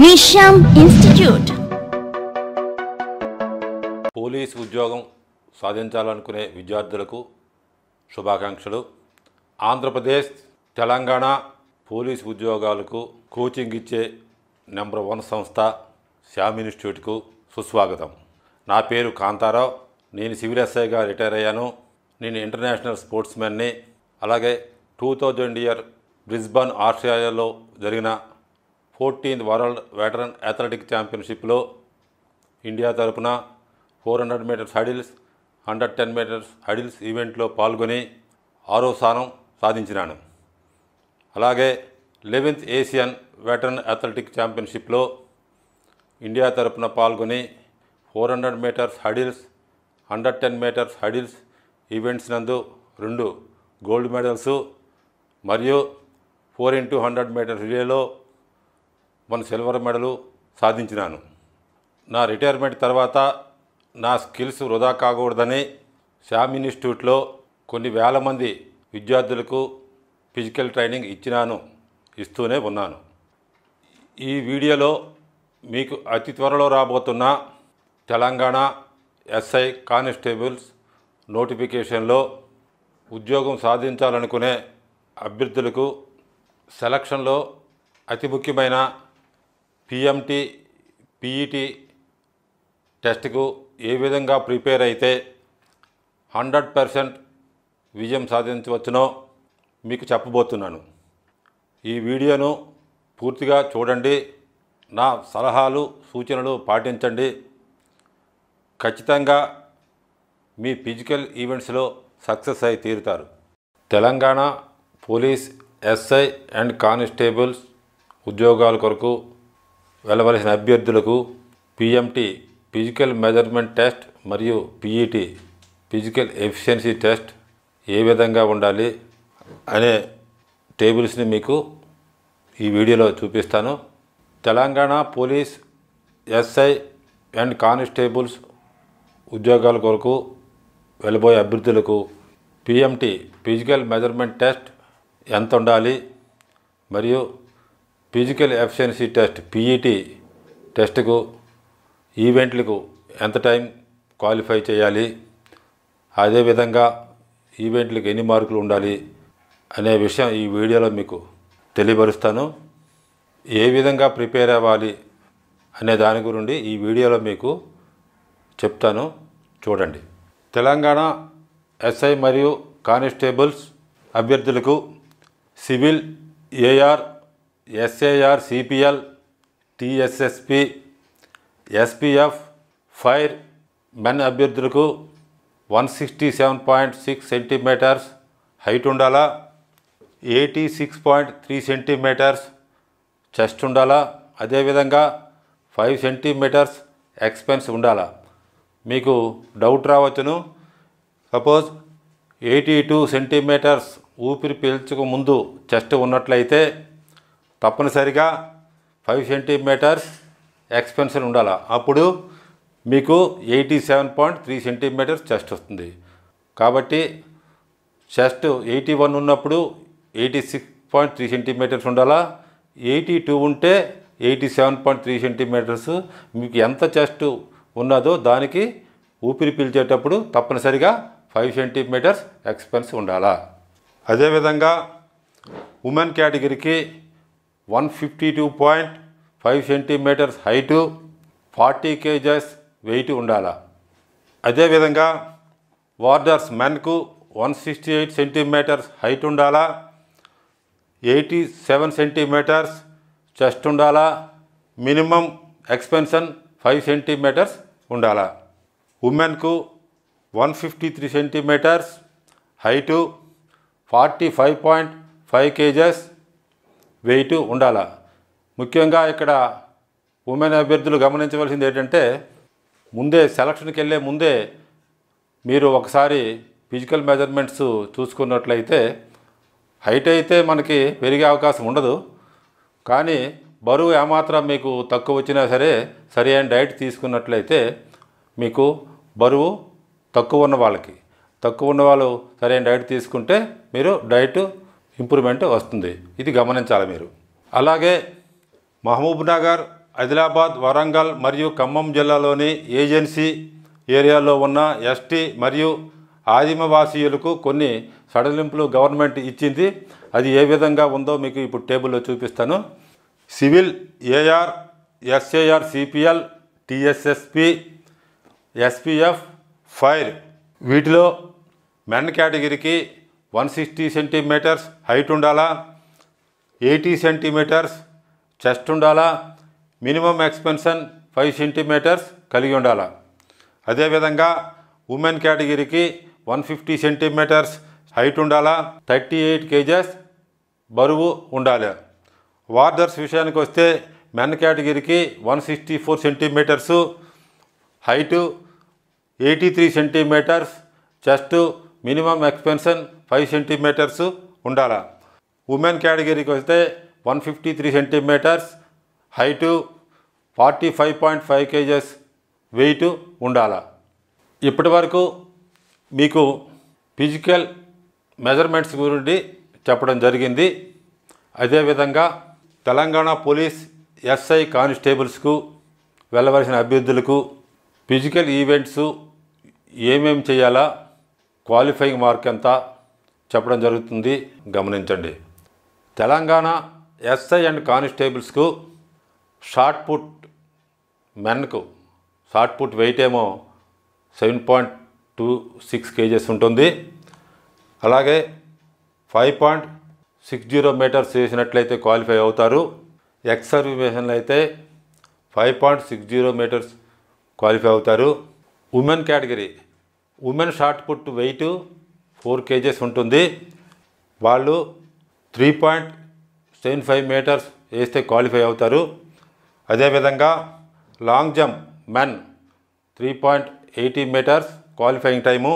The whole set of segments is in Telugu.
విషయం ఇన్స్టిట్యూట్ పోలీసు ఉద్యోగం సాధించాలనుకునే విద్యార్థులకు శుభాకాంక్షలు ఆంధ్రప్రదేశ్ తెలంగాణ పోలీసు ఉద్యోగాలకు కోచింగ్ ఇచ్చే నెంబర్ వన్ సంస్థ శ్యామ్ ఇన్స్టిట్యూట్కు సుస్వాగతం నా పేరు కాంతారావు నేను సివిల్ ఎస్ఐగా రిటైర్ అయ్యాను నేను ఇంటర్నేషనల్ స్పోర్ట్స్ మ్యాన్ని అలాగే టూ థౌజండ్ ఇయర్ బ్రిస్బన్ ఆస్ట్రేలియాలో జరిగిన ఫోర్టీన్త్ వరల్డ్ వెటరన్ అథ్లెటిక్ ఛాంపియన్షిప్లో ఇండియా తరపున four hundred metres hurdles hundred ten metres hurdles ఈవెంట్లో పాల్గొని ఆరో స్థానం సాధించినాను అలాగే లెవెన్త్ ఏషియన్ వెటరన్ అథ్లెటిక్ ఛాంపియన్షిప్లో ఇండియా తరపున పాల్గొని four hundred metres hurdles hundred ten metres hurdles events నందు రెండు గోల్డ్ మెడల్స్ మరియు ఫోర్ ఇంటూ హండ్రెడ్ మీటర్స్ రిలేలో మన సిల్వర్ మెడలు సాధించినాను నా రిటైర్మెంట్ తర్వాత నా స్కిల్స్ వృధా కాకూడదని శామ్ ఇన్స్టిట్యూట్లో కొన్ని వేల మంది విద్యార్థులకు ఫిజికల్ ట్రైనింగ్ ఇచ్చినాను ఇస్తూనే ఉన్నాను ఈ వీడియోలో మీకు అతి త్వరలో రాబోతున్న తెలంగాణ ఎస్ఐ కానిస్టేబుల్స్ నోటిఫికేషన్లో ఉద్యోగం సాధించాలనుకునే అభ్యర్థులకు సెలక్షన్లో అతి ముఖ్యమైన పిఎంటి పిఈటి e టెస్ట్కు ఏ విధంగా ప్రిపేర్ అయితే హండ్రెడ్ పర్సెంట్ విజయం సాధించవచ్చునో మీకు చెప్పబోతున్నాను ఈ వీడియోను పూర్తిగా చూడండి నా సలహాలు సూచనలు పాటించండి ఖచ్చితంగా మీ ఫిజికల్ ఈవెంట్స్లో సక్సెస్ అయి తీరుతారు Telangana police SI and constables ఉద్యోగాల కొరకు వెళ్ళవలసిన అభ్యర్థులకు పిఎంటి ఫిజికల్ మెజర్మెంట్ టెస్ట్ మరియు పిఈటి ఫిజికల్ ఎఫిషియన్సీ టెస్ట్ ఏ విధంగా ఉండాలి అనే టేబుల్స్ని మీకు ఈ వీడియోలో చూపిస్తాను Telangana police SI and constables ఉద్యోగాల కొరకు వెళ్ళబోయే అభ్యర్థులకు పిఎంటి ఫిజికల్ మెజర్మెంట్ టెస్ట్ ఎంత ఉండాలి మరియు ఫిజికల్ ఎఫిషియన్సీ టెస్ట్ పీఈటీ టెస్టుకు ఈవెంట్లకు ఎంత టైం క్వాలిఫై చేయాలి అదేవిధంగా ఈవెంట్లకు ఎన్ని మార్కులు ఉండాలి అనే విషయం ఈ వీడియోలో మీకు తెలియపరుస్తాను ఏ విధంగా ప్రిపేర్ అవ్వాలి అనే దాని గురించి ఈ వీడియోలో మీకు చెప్తాను చూడండి తెలంగాణ ఎస్ఐ మరియు కానిస్టేబుల్స్ అభ్యర్థులకు civil AR SAR CPL TSSP SPF firemen అభ్యర్థులకు one sixty seven point six centimetres height ఉండాలా eighty six point three centimetres chest ఉండాలా అదేవిధంగా ఫైవ్ సెంటీమీటర్స్ ఎక్స్పెన్స్ ఉండాలా మీకు డౌట్ రావచ్చును సపోజ్ ఎయిటీ టూ సెంటీమీటర్స్ ఊపిరి పీల్చుకు ముందు చెస్ట్ ఉన్నట్లయితే తప్పనిసరిగా ఫైవ్ సెంటీమీటర్స్ ఎక్స్పెన్షన్ ఉండాలి అప్పుడు మీకు eighty seven point three centimetres chest వస్తుంది కాబట్టి చెస్ట్ ఎయిటీ వన్ ఉన్నప్పుడు eighty six point three centimetres ఉండాలా ఎయిటీ టూ ఉంటే eighty seven point three centimetres మీకు ఎంత చెస్ట్ ఉన్నదో దానికి ఊపిరి పీల్చేటప్పుడు తప్పనిసరిగా ఫైవ్ సెంటీమీటర్స్ ఎక్స్పెన్స్ ఉండాలా అదేవిధంగా ఉమెన్ కేటగిరీకి one fifty two point five centimetres height forty kgs weight ఉండాల అదేవిధంగా వార్డర్స్ మెన్కు one sixty eight centimetres height ఉండాలా ఎయిటీ సెవెన్ సెంటీమీటర్స్ చెస్ట్ ఉండాలా మినిమం ఎక్స్పెన్షన్ ఫైవ్ సెంటీమీటర్స్ ఉండాలా ఉమెన్కు one fifty three centimetres height forty five point five kgs weight ఉండాల ముఖ్యంగా ఇక్కడ ఉమెన్ అభ్యర్థులు గమనించవలసింది ఏంటంటే ముందే సెలక్షన్కి వెళ్ళే ముందే మీరు ఒకసారి ఫిజికల్ మెజర్మెంట్స్ చూసుకున్నట్లయితే హైట్ అయితే మనకి పెరిగే అవకాశం ఉండదు కానీ బరువు ఏమాత్రం మీకు తక్కువ వచ్చినా సరే సరి అయిన డైట్ తీసుకున్నట్లయితే మీకు బరువు తక్కువ ఉన్న వాళ్ళకి తక్కువ ఉన్న వాళ్ళు సరైన డైట్ తీసుకుంటే మీరు డైట్ ఇంప్రూవ్మెంట్ వస్తుంది ఇది గమనించాలి మీరు అలాగే మహబూబ్నగర్ ఆదిలాబాద్ వరంగల్ మరియు ఖమ్మం జిల్లాలోని ఏజెన్సీ ఏరియాలో ఉన్న ఎస్టీ మరియు ఆదిమవాసీయులకు కొన్ని సడలింపులు గవర్నమెంట్ ఇచ్చింది అది ఏ విధంగా ఉందో మీకు ఇప్పుడు టేబుల్లో చూపిస్తాను civil AR SAR CPL TSSP SPF fire వీటిలో మెన్ కేటగిరీకి వన్ సిక్స్టీ సెంటీమీటర్స్ హైట్ ఉండాలా ఎయిటీ సెంటీమీటర్స్ చెస్ట్ ఉండాలా మినిమం ఎక్స్పెన్షన్ ఫైవ్ సెంటీమీటర్స్ కలిగి ఉండాలా అదేవిధంగా ఉమెన్ కేటగిరీకి వన్ ఫిఫ్టీ సెంటీమీటర్స్ హైట్ ఉండాలా థర్టీ ఎయిట్ కేజెస్ బరువు ఉండాలి వార్డర్స్ విషయానికి వస్తే మెన్ కేటగిరీకి one sixty four centimetres height eighty three centimetres chest minimum expansion five centimetres ఉండాలి ఉమెన్ కేటగిరీకి వస్తే one fifty three centimetres height forty five point five kgs weight ఉండాలి ఇప్పటి వరకు మీకు ఫిజికల్ మెజర్మెంట్స్ గురించి చెప్పడం జరిగింది అదేవిధంగా తెలంగాణ పోలీస్ ఎస్ఐ కానిస్టేబుల్స్కు వెళ్ళవలసిన అభ్యర్థులకు ఫిజికల్ ఈవెంట్స్ ఏమేమి చేయాలా క్వాలిఫైయింగ్ మార్క్ ఎంత చెప్పడం జరుగుతుంది గమనించండి తెలంగాణ ఎస్ఐ అండ్ కానిస్టేబుల్స్కు షార్ట్ పుట్ మెన్కు షార్ట్ పుట్ వెయిట్ ఏమో seven point two six kgs ఉంటుంది అలాగే five point six zero metres వేసినట్లయితే క్వాలిఫై అవుతారు ఎక్స్ అయితే five point six zero metres qualify అవుతారు women category women shot put weight four kgs ఉంటుంది వాళ్ళు three point seven five metres వేస్తే క్వాలిఫై అవుతారు అదేవిధంగా long jump men three point eighty metres qualifying time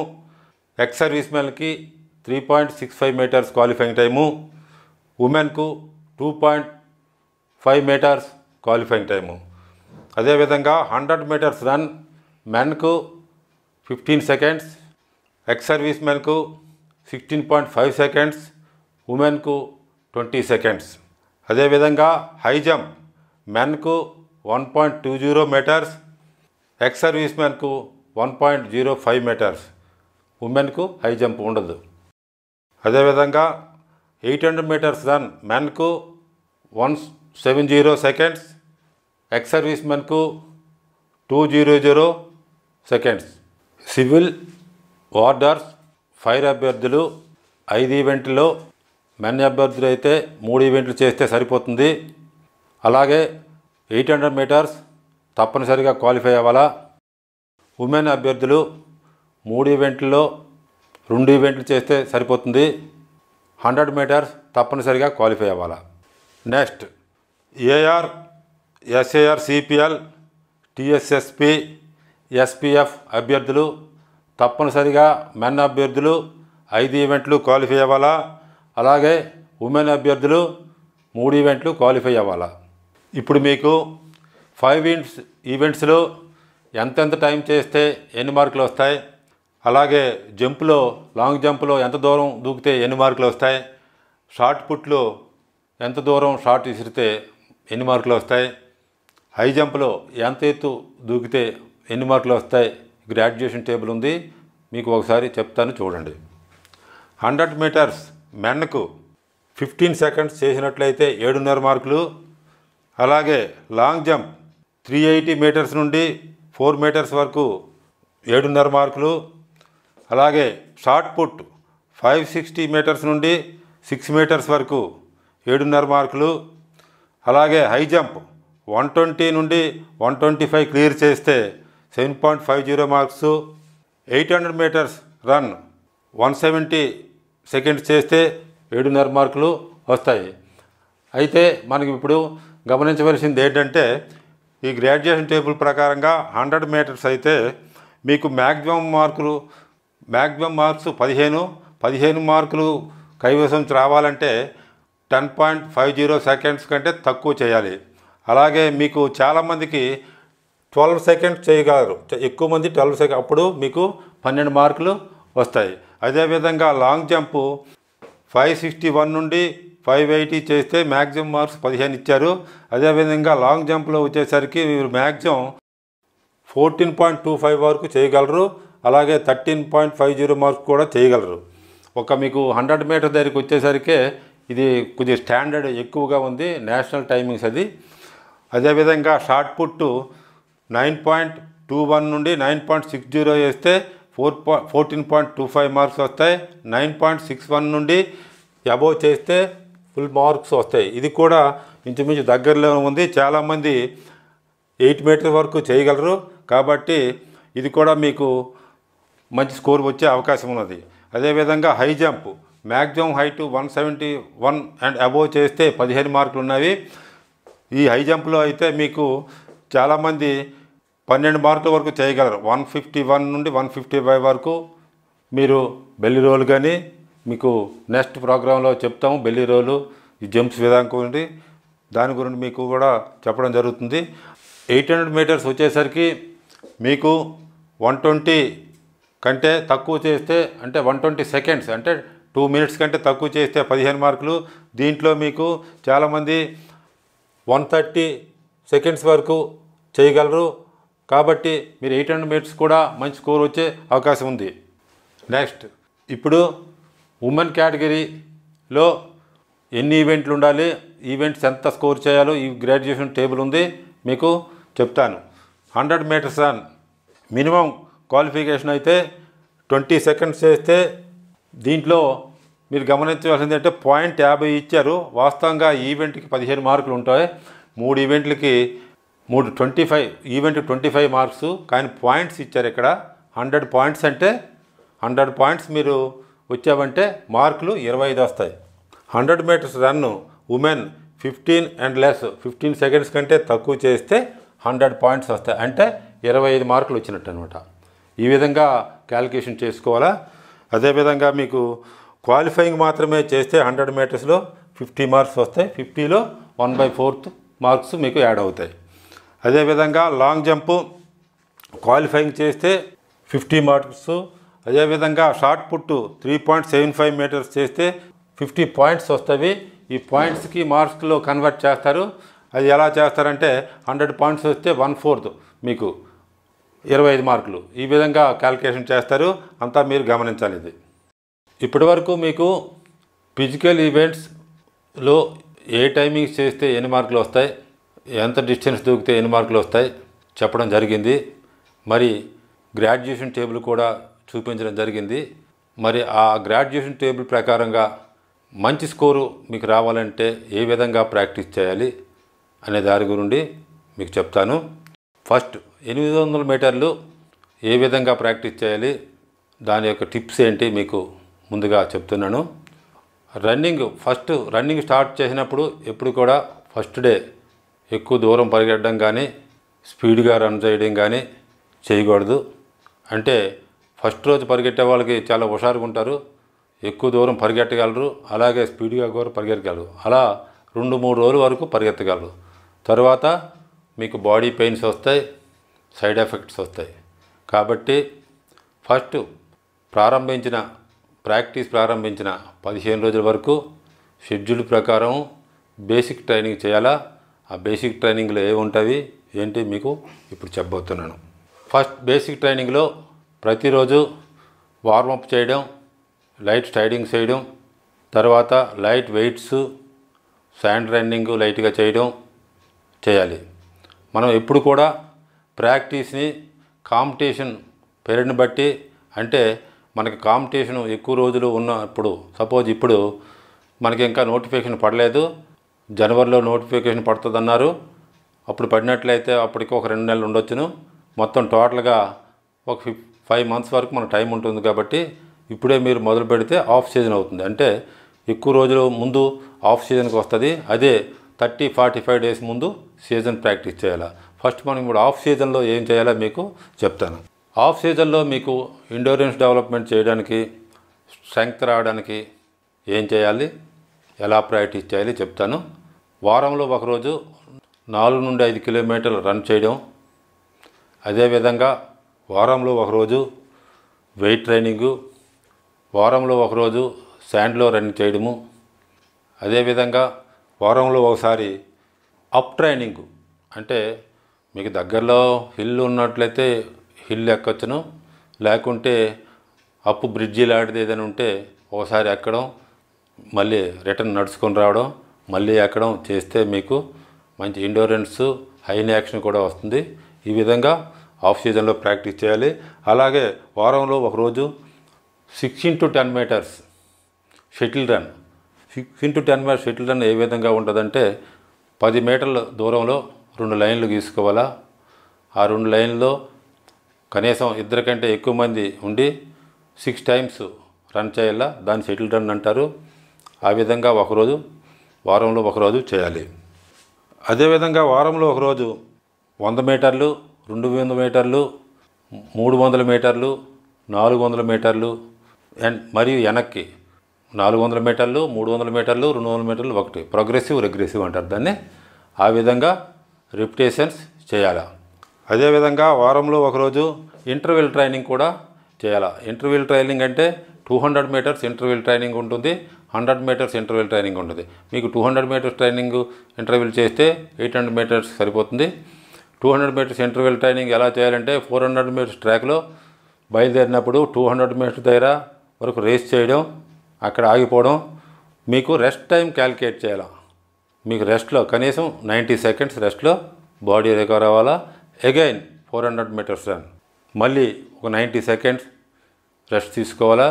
ex service మెన్కి three point six five metres qualifying time ఉమెన్కు two point five metres qualifying time అదేవిధంగా హండ్రెడ్ మీటర్స్ రన్ మెన్కు ఫిఫ్టీన్ సెకండ్స్ एक् सर्विसमैन को 16.5 सेकंड्स वुमेन को 20 सेकंड्स அதே விதanga হাই জাম্প ম্যান কো 1.20 میٹرস এক্স সার্ভিসম্যান কো 1.05 میٹرস वुमेन কো হাই জাম্প ఉండదు அதே விதanga 800 میٹرস রান ম্যান কো 170 সেকেন্ডস এক্স সার্ভিসম্যান কো 200 সেকেন্ডস সিভিল వార్డర్స్ ఫైర్ అభ్యర్థులు ఐదు ఈవెంట్లో మెన్ అభ్యర్థులు అయితే మూడు ఈవెంట్లు చేస్తే సరిపోతుంది అలాగే ఎయిట్ హండ్రెడ్ మీటర్స్ తప్పనిసరిగా క్వాలిఫై అవ్వాలా ఉమెన్ అభ్యర్థులు మూడు ఈవెంట్లో రెండు ఈవెంట్లు చేస్తే సరిపోతుంది హండ్రెడ్ మీటర్స్ తప్పనిసరిగా క్వాలిఫై అవ్వాలా next AR SAR CPL TSSP SPF అభ్యర్థులు తప్పనిసరిగా మెన్ అభ్యర్థులు ఐదు ఈవెంట్లు క్వాలిఫై అవ్వాలా అలాగే ఉమెన్ అభ్యర్థులు మూడు ఈవెంట్లు క్వాలిఫై అవ్వాలా ఇప్పుడు మీకు ఫైవ్ ఈవెంట్స్ ఈవెంట్స్లో ఎంతెంత టైం చేస్తే ఎన్ని మార్కులు వస్తాయి అలాగే జంప్లో లాంగ్ జంప్లో ఎంత దూరం దూకితే ఎన్ని మార్కులు వస్తాయి షార్ట్ పుట్లో ఎంత దూరం షార్ట్ విసిరితే ఎన్ని మార్కులు వస్తాయి హై జంప్లో ఎంత ఎత్తు దూకితే ఎన్ని మార్కులు వస్తాయి గ్రాడ్యుయేషన్ టేబుల్ ఉంది మీకు ఒకసారి చెప్తాను చూడండి హండ్రెడ్ మీటర్స్ మెన్కు ఫిఫ్టీన్ సెకండ్స్ చేసినట్లయితే ఏడున్నర మార్కులు అలాగే long jump three eighty metres నుండి ఫోర్ మీటర్స్ వరకు ఏడున్నర మార్కులు అలాగే shot put five sixty metres నుండి సిక్స్ మీటర్స్ వరకు ఏడున్నర మార్కులు అలాగే హై జంప్ వన్ ట్వంటీ నుండి వన్ ట్వంటీ ఫైవ్ క్లియర్ చేస్తే seven point five zero marks eight hundred metres run one seventy seconds చేస్తే ఏడున్నర మార్కులు వస్తాయి అయితే మనకి ఇప్పుడు గమనించవలసింది ఏంటంటే ఈ గ్రాడ్యుయేషన్ టేబుల్ ప్రకారంగా హండ్రెడ్ మీటర్స్ అయితే మీకు మ్యాక్సిమం మార్కులు మ్యాక్సిమం మార్క్స్ పదిహేను పదిహేను మార్కులు కైవసం రావాలంటే ten point five zero seconds కంటే తక్కువ చేయాలి అలాగే మీకు చాలామందికి ట్వెల్వ్ సెకండ్ చేయగలరు ఎక్కువ మంది ట్వెల్వ్ సెకండ్ అప్పుడు మీకు పన్నెండు మార్కులు వస్తాయి అదేవిధంగా long jump five sixty one నుండి ఫైవ్ ఎయిటీ చేస్తే మ్యాక్సిమం మార్క్స్ పదిహేను ఇచ్చారు అదేవిధంగా లాంగ్ జంప్లో వచ్చేసరికి మీరు maximum fourteen point two five వరకు చేయగలరు అలాగే thirteen point five zero marks కూడా చేయగలరు ఒక మీకు హండ్రెడ్ మీటర్ దగ్గరికి వచ్చేసరికి ఇది కొద్దిగా స్టాండర్డ్ ఎక్కువగా ఉంది నేషనల్ టైమింగ్స్ అది అదేవిధంగా shot put nine point two one నుండి నైన్ పాయింట్ సిక్స్ జీరో వేస్తే four point fourteen point two five marks వస్తాయి నైన్ పాయింట్ సిక్స్ వన్ నుండి అబోవ్ చేస్తే ఫుల్ మార్క్స్ వస్తాయి ఇది కూడా ఇంచుమించు దగ్గరలో ఉంది చాలామంది ఎయిట్ మీటర్ వరకు చేయగలరు కాబట్టి ఇది కూడా మీకు మంచి స్కోర్ వచ్చే అవకాశం ఉన్నది అదేవిధంగా high jump maximum height one seventy one and above చేస్తే పదిహేను మార్కులు ఉన్నవి ఈ హై జంప్లో అయితే మీకు చాలామంది పన్నెండు మార్కుల వరకు చేయగలరు వన్ ఫిఫ్టీ వన్ నుండి వన్ ఫిఫ్టీ ఫైవ్ వరకు మీరు బెల్లి రోలు కానీ మీకు నెక్స్ట్ ప్రోగ్రాంలో చెప్తాము బెల్లి రోలు ఈ జంప్స్ విధానం గురించి దాని గురించి మీకు కూడా చెప్పడం జరుగుతుంది ఎయిట్ హండ్రెడ్ మీటర్స్ వచ్చేసరికి మీకు వన్ ట్వంటీ కంటే తక్కువ చేస్తే అంటే వన్ ట్వంటీ సెకండ్స్ అంటే టూ మినిట్స్ కంటే తక్కువ చేస్తే పదిహేను మార్కులు దీంట్లో మీకు చాలామంది వన్ థర్టీ సెకండ్స్ వరకు చేయగలరు కాబట్టి మీరు ఎయిట్ హండ్రెడ్ మీటర్స్ కూడా మంచి స్కోర్ వచ్చే అవకాశం ఉంది నెక్స్ట్ ఇప్పుడు ఉమెన్ కేటగిరీలో ఎన్ని ఈవెంట్లు ఉండాలి ఈవెంట్స్ ఎంత స్కోర్ చేయాలో ఈ గ్రాడ్యుయేషన్ టేబుల్ ఉంది మీకు చెప్తాను hundred metres run minimum qualification అయితే ట్వంటీ సెకండ్స్ చేస్తే దీంట్లో మీరు గమనించవలసింది అంటే పాయింట్ యాభై ఇచ్చారు వాస్తవంగా ఈవెంట్కి పదిహేను మార్కులు ఉంటాయి మూడు ఈవెంట్లకి మూడు twenty five event twenty five marks కానీ పాయింట్స్ ఇచ్చారు ఇక్కడ హండ్రెడ్ పాయింట్స్ అంటే హండ్రెడ్ పాయింట్స్ మీరు వచ్చావంటే మార్కులు ఇరవై ఐదు వస్తాయి hundred metres run women fifteen and less fifteen seconds కంటే తక్కువ చేస్తే హండ్రెడ్ పాయింట్స్ వస్తాయి అంటే ఇరవై ఐదు మార్కులు వచ్చినట్టు అనమాట ఈ విధంగా క్యాలిక్యులేషన్ చేసుకోవాలా అదేవిధంగా మీకు క్వాలిఫైయింగ్ మాత్రమే చేస్తే హండ్రెడ్ మీటర్స్లో ఫిఫ్టీ మార్క్స్ వస్తాయి ఫిఫ్టీలో వన్ బై ఫోర్త్ మార్క్స్ మీకు యాడ్ అవుతాయి అదేవిధంగా లాంగ్ జంప్ క్వాలిఫైయింగ్ చేస్తే ఫిఫ్టీ మార్క్స్ అదేవిధంగా shot put three point seven five metres చేస్తే ఫిఫ్టీ పాయింట్స్ వస్తాయి ఈ పాయింట్స్కి మార్క్స్లో కన్వర్ట్ చేస్తారు అది ఎలా చేస్తారంటే హండ్రెడ్ పాయింట్స్ వస్తే వన్ ఫోర్త్ మీకు ఇరవై ఐదు మార్కులు ఈ విధంగా క్యాలిక్యులేషన్ చేస్తారు అంతా మీరు గమనించాలి ఇప్పటి వరకు మీకు ఫిజికల్ ఈవెంట్స్లో ఏ టైమింగ్స్ చేస్తే ఎన్ని మార్కులు వస్తాయి ఎంత డిస్టెన్స్ దూకితే ఎన్ని మార్కులు వస్తాయి చెప్పడం జరిగింది మరి గ్రాడ్యుయేషన్ టేబుల్ కూడా చూపించడం జరిగింది మరి ఆ గ్రాడ్యుయేషన్ టేబుల్ ప్రకారంగా మంచి స్కోరు మీకు రావాలంటే ఏ విధంగా ప్రాక్టీస్ చేయాలి అనే దాని గురించి మీకు చెప్తాను ఫస్ట్ ఎనిమిది వందల మీటర్లు ఏ విధంగా ప్రాక్టీస్ చేయాలి దాని యొక్క టిప్స్ ఏంటి మీకు ముందుగా చెప్తున్నాను రన్నింగ్ ఫస్ట్ రన్నింగ్ స్టార్ట్ చేసినప్పుడు ఎప్పుడు కూడా ఫస్ట్ డే ఎక్కువ దూరం పరిగెట్టడం కానీ స్పీడ్గా రన్ చేయడం కానీ చేయకూడదు అంటే ఫస్ట్ రోజు పరిగెట్టే వాళ్ళకి చాలా హుషారుగా ఉంటారు ఎక్కువ దూరం పరిగెట్టగలరు అలాగే స్పీడ్గా కూడా పరిగెత్తగలరు అలా రెండు మూడు రోజుల వరకు పరిగెత్తగలరు తర్వాత మీకు బాడీ పెయిన్స్ వస్తాయి సైడ్ ఎఫెక్ట్స్ వస్తాయి కాబట్టి ఫస్ట్ ప్రారంభించిన ప్రాక్టీస్ ప్రారంభించిన పదిహేను రోజుల వరకు షెడ్యూల్ ప్రకారం బేసిక్ ట్రైనింగ్ చేయాలా ఆ బేసిక్ ట్రైనింగ్లో ఏ ఉంటాయి ఏంటి మీకు ఇప్పుడు చెప్పబోతున్నాను ఫస్ట్ బేసిక్ ట్రైనింగ్లో ప్రతిరోజు వార్మప్ చేయడం లైట్ స్టైడింగ్స్ చేయడం తర్వాత లైట్ వెయిట్స్ శాండ్ రన్నింగ్ లైట్గా చేయడం చేయాలి మనం ఎప్పుడు కూడా ప్రాక్టీస్ని కాంపిటీషన్ పేరుని బట్టి అంటే మనకి కాంపిటీషన్ ఎక్కువ రోజులు ఉన్నప్పుడు సపోజ్ ఇప్పుడు మనకి ఇంకా నోటిఫికేషన్ పడలేదు జనవరిలో నోటిఫికేషన్ పడుతుందన్నారు అప్పుడు పడినట్లయితే అప్పటికి ఒక రెండు నెలలు ఉండొచ్చును మొత్తం టోటల్గా ఒక ఫిఫ్ ఫైవ్ మంత్స్ వరకు మన టైం ఉంటుంది కాబట్టి ఇప్పుడే మీరు మొదలు పెడితే ఆఫ్ సీజన్ అవుతుంది అంటే ఎక్కువ రోజులు ముందు ఆఫ్ సీజన్కి వస్తుంది అదే థర్టీ ఫార్టీ ఫైవ్ డేస్ ముందు సీజన్ ప్రాక్టీస్ చేయాలి ఫస్ట్ మనం ఇప్పుడు ఆఫ్ సీజన్లో ఏం చేయాలో మీకు చెప్తాను ఆఫ్ సీజన్లో మీకు ఇండోరెన్స్ డెవలప్మెంట్ చేయడానికి స్ట్రెంగ్త్ రావడానికి ఏం చేయాలి ఎలా ప్రాక్టీస్ చేయాలి చెప్తాను వారంలో ఒకరోజు నాలుగు నుండి ఐదు కిలోమీటర్లు రన్ చేయడం అదేవిధంగా వారంలో ఒకరోజు వెయిట్ ట్రైనింగు వారంలో ఒకరోజు శాండ్లో రన్ చేయడము అదేవిధంగా వారంలో ఒకసారి అప్ ట్రైనింగ్ అంటే మీకు దగ్గరలో హిల్ ఉన్నట్లయితే హిల్ ఎక్కొచ్చును లేకుంటే అప్ బ్రిడ్జి లాంటిది ఏదైనా ఉంటే ఒకసారి ఎక్కడం మళ్ళీ రిటర్న్ నడుచుకొని రావడం మళ్ళీ ఎక్కడం చేస్తే మీకు మంచి ఇండోరెన్స్ హై యాక్షన్ కూడా వస్తుంది ఈ విధంగా ఆఫ్ సీజన్లో ప్రాక్టీస్ చేయాలి అలాగే వారంలో ఒకరోజు sixteen to ten metres shuttle run sixteen to ten metres shuttle run ఏ విధంగా ఉంటుందంటే పది మీటర్ల దూరంలో రెండు లైన్లు గీసుకోవాలా ఆ రెండు లైన్లో కనీసం ఇద్దరి కంటే ఎక్కువ మంది ఉండి సిక్స్ టైమ్స్ రన్ చేయాలా దాన్ని షటిల్ రన్ అంటారు ఆ విధంగా ఒకరోజు వారంలో ఒకరోజు చేయాలి అదేవిధంగా వారంలో ఒకరోజు వంద మీటర్లు రెండు వంద మీటర్లు మూడు వందల మీటర్లు నాలుగు వందల మీటర్లు అండ్ మరియు వెనక్కి నాలుగు వందల మీటర్లు మూడు వందల మీటర్లు రెండు వందల మీటర్లు ఒకటి ప్రోగ్రెసివ్ రిగ్రెసివ్ అంటారు దాన్ని ఆ విధంగా రిపిటేషన్స్ చేయాలి అదేవిధంగా వారంలో ఒకరోజు ఇంటర్వెల్ ట్రైనింగ్ కూడా చేయాలి ఇంటర్వెల్ ట్రైనింగ్ అంటే two hundred metres interval training ఉంటుంది హండ్రెడ్ మీటర్స్ ఇంటర్వెల్ ట్రైనింగ్ ఉంటుంది మీకు two hundred metres training interval చేస్తే ఎయిట్ హండ్రెడ్ మీటర్స్ సరిపోతుంది two hundred metres interval training ఎలా చేయాలంటే ఫోర్ హండ్రెడ్ మీటర్స్ ట్రాక్లో బయలుదేరినప్పుడు టూ హండ్రెడ్ మీటర్స్ దగ్గర వరకు రేస్ చేయడం అక్కడ ఆగిపోవడం మీకు రెస్ట్ టైం క్యాలిక్యులేట్ చేయాలా మీకు రెస్ట్లో కనీసం నైంటీ సెకండ్స్ రెస్ట్లో బాడీ రికవర్ అవ్వాలా again four hundred metres run మళ్ళీ ఒక నైంటీ సెకండ్స్ రెస్ట్ తీసుకోవాలా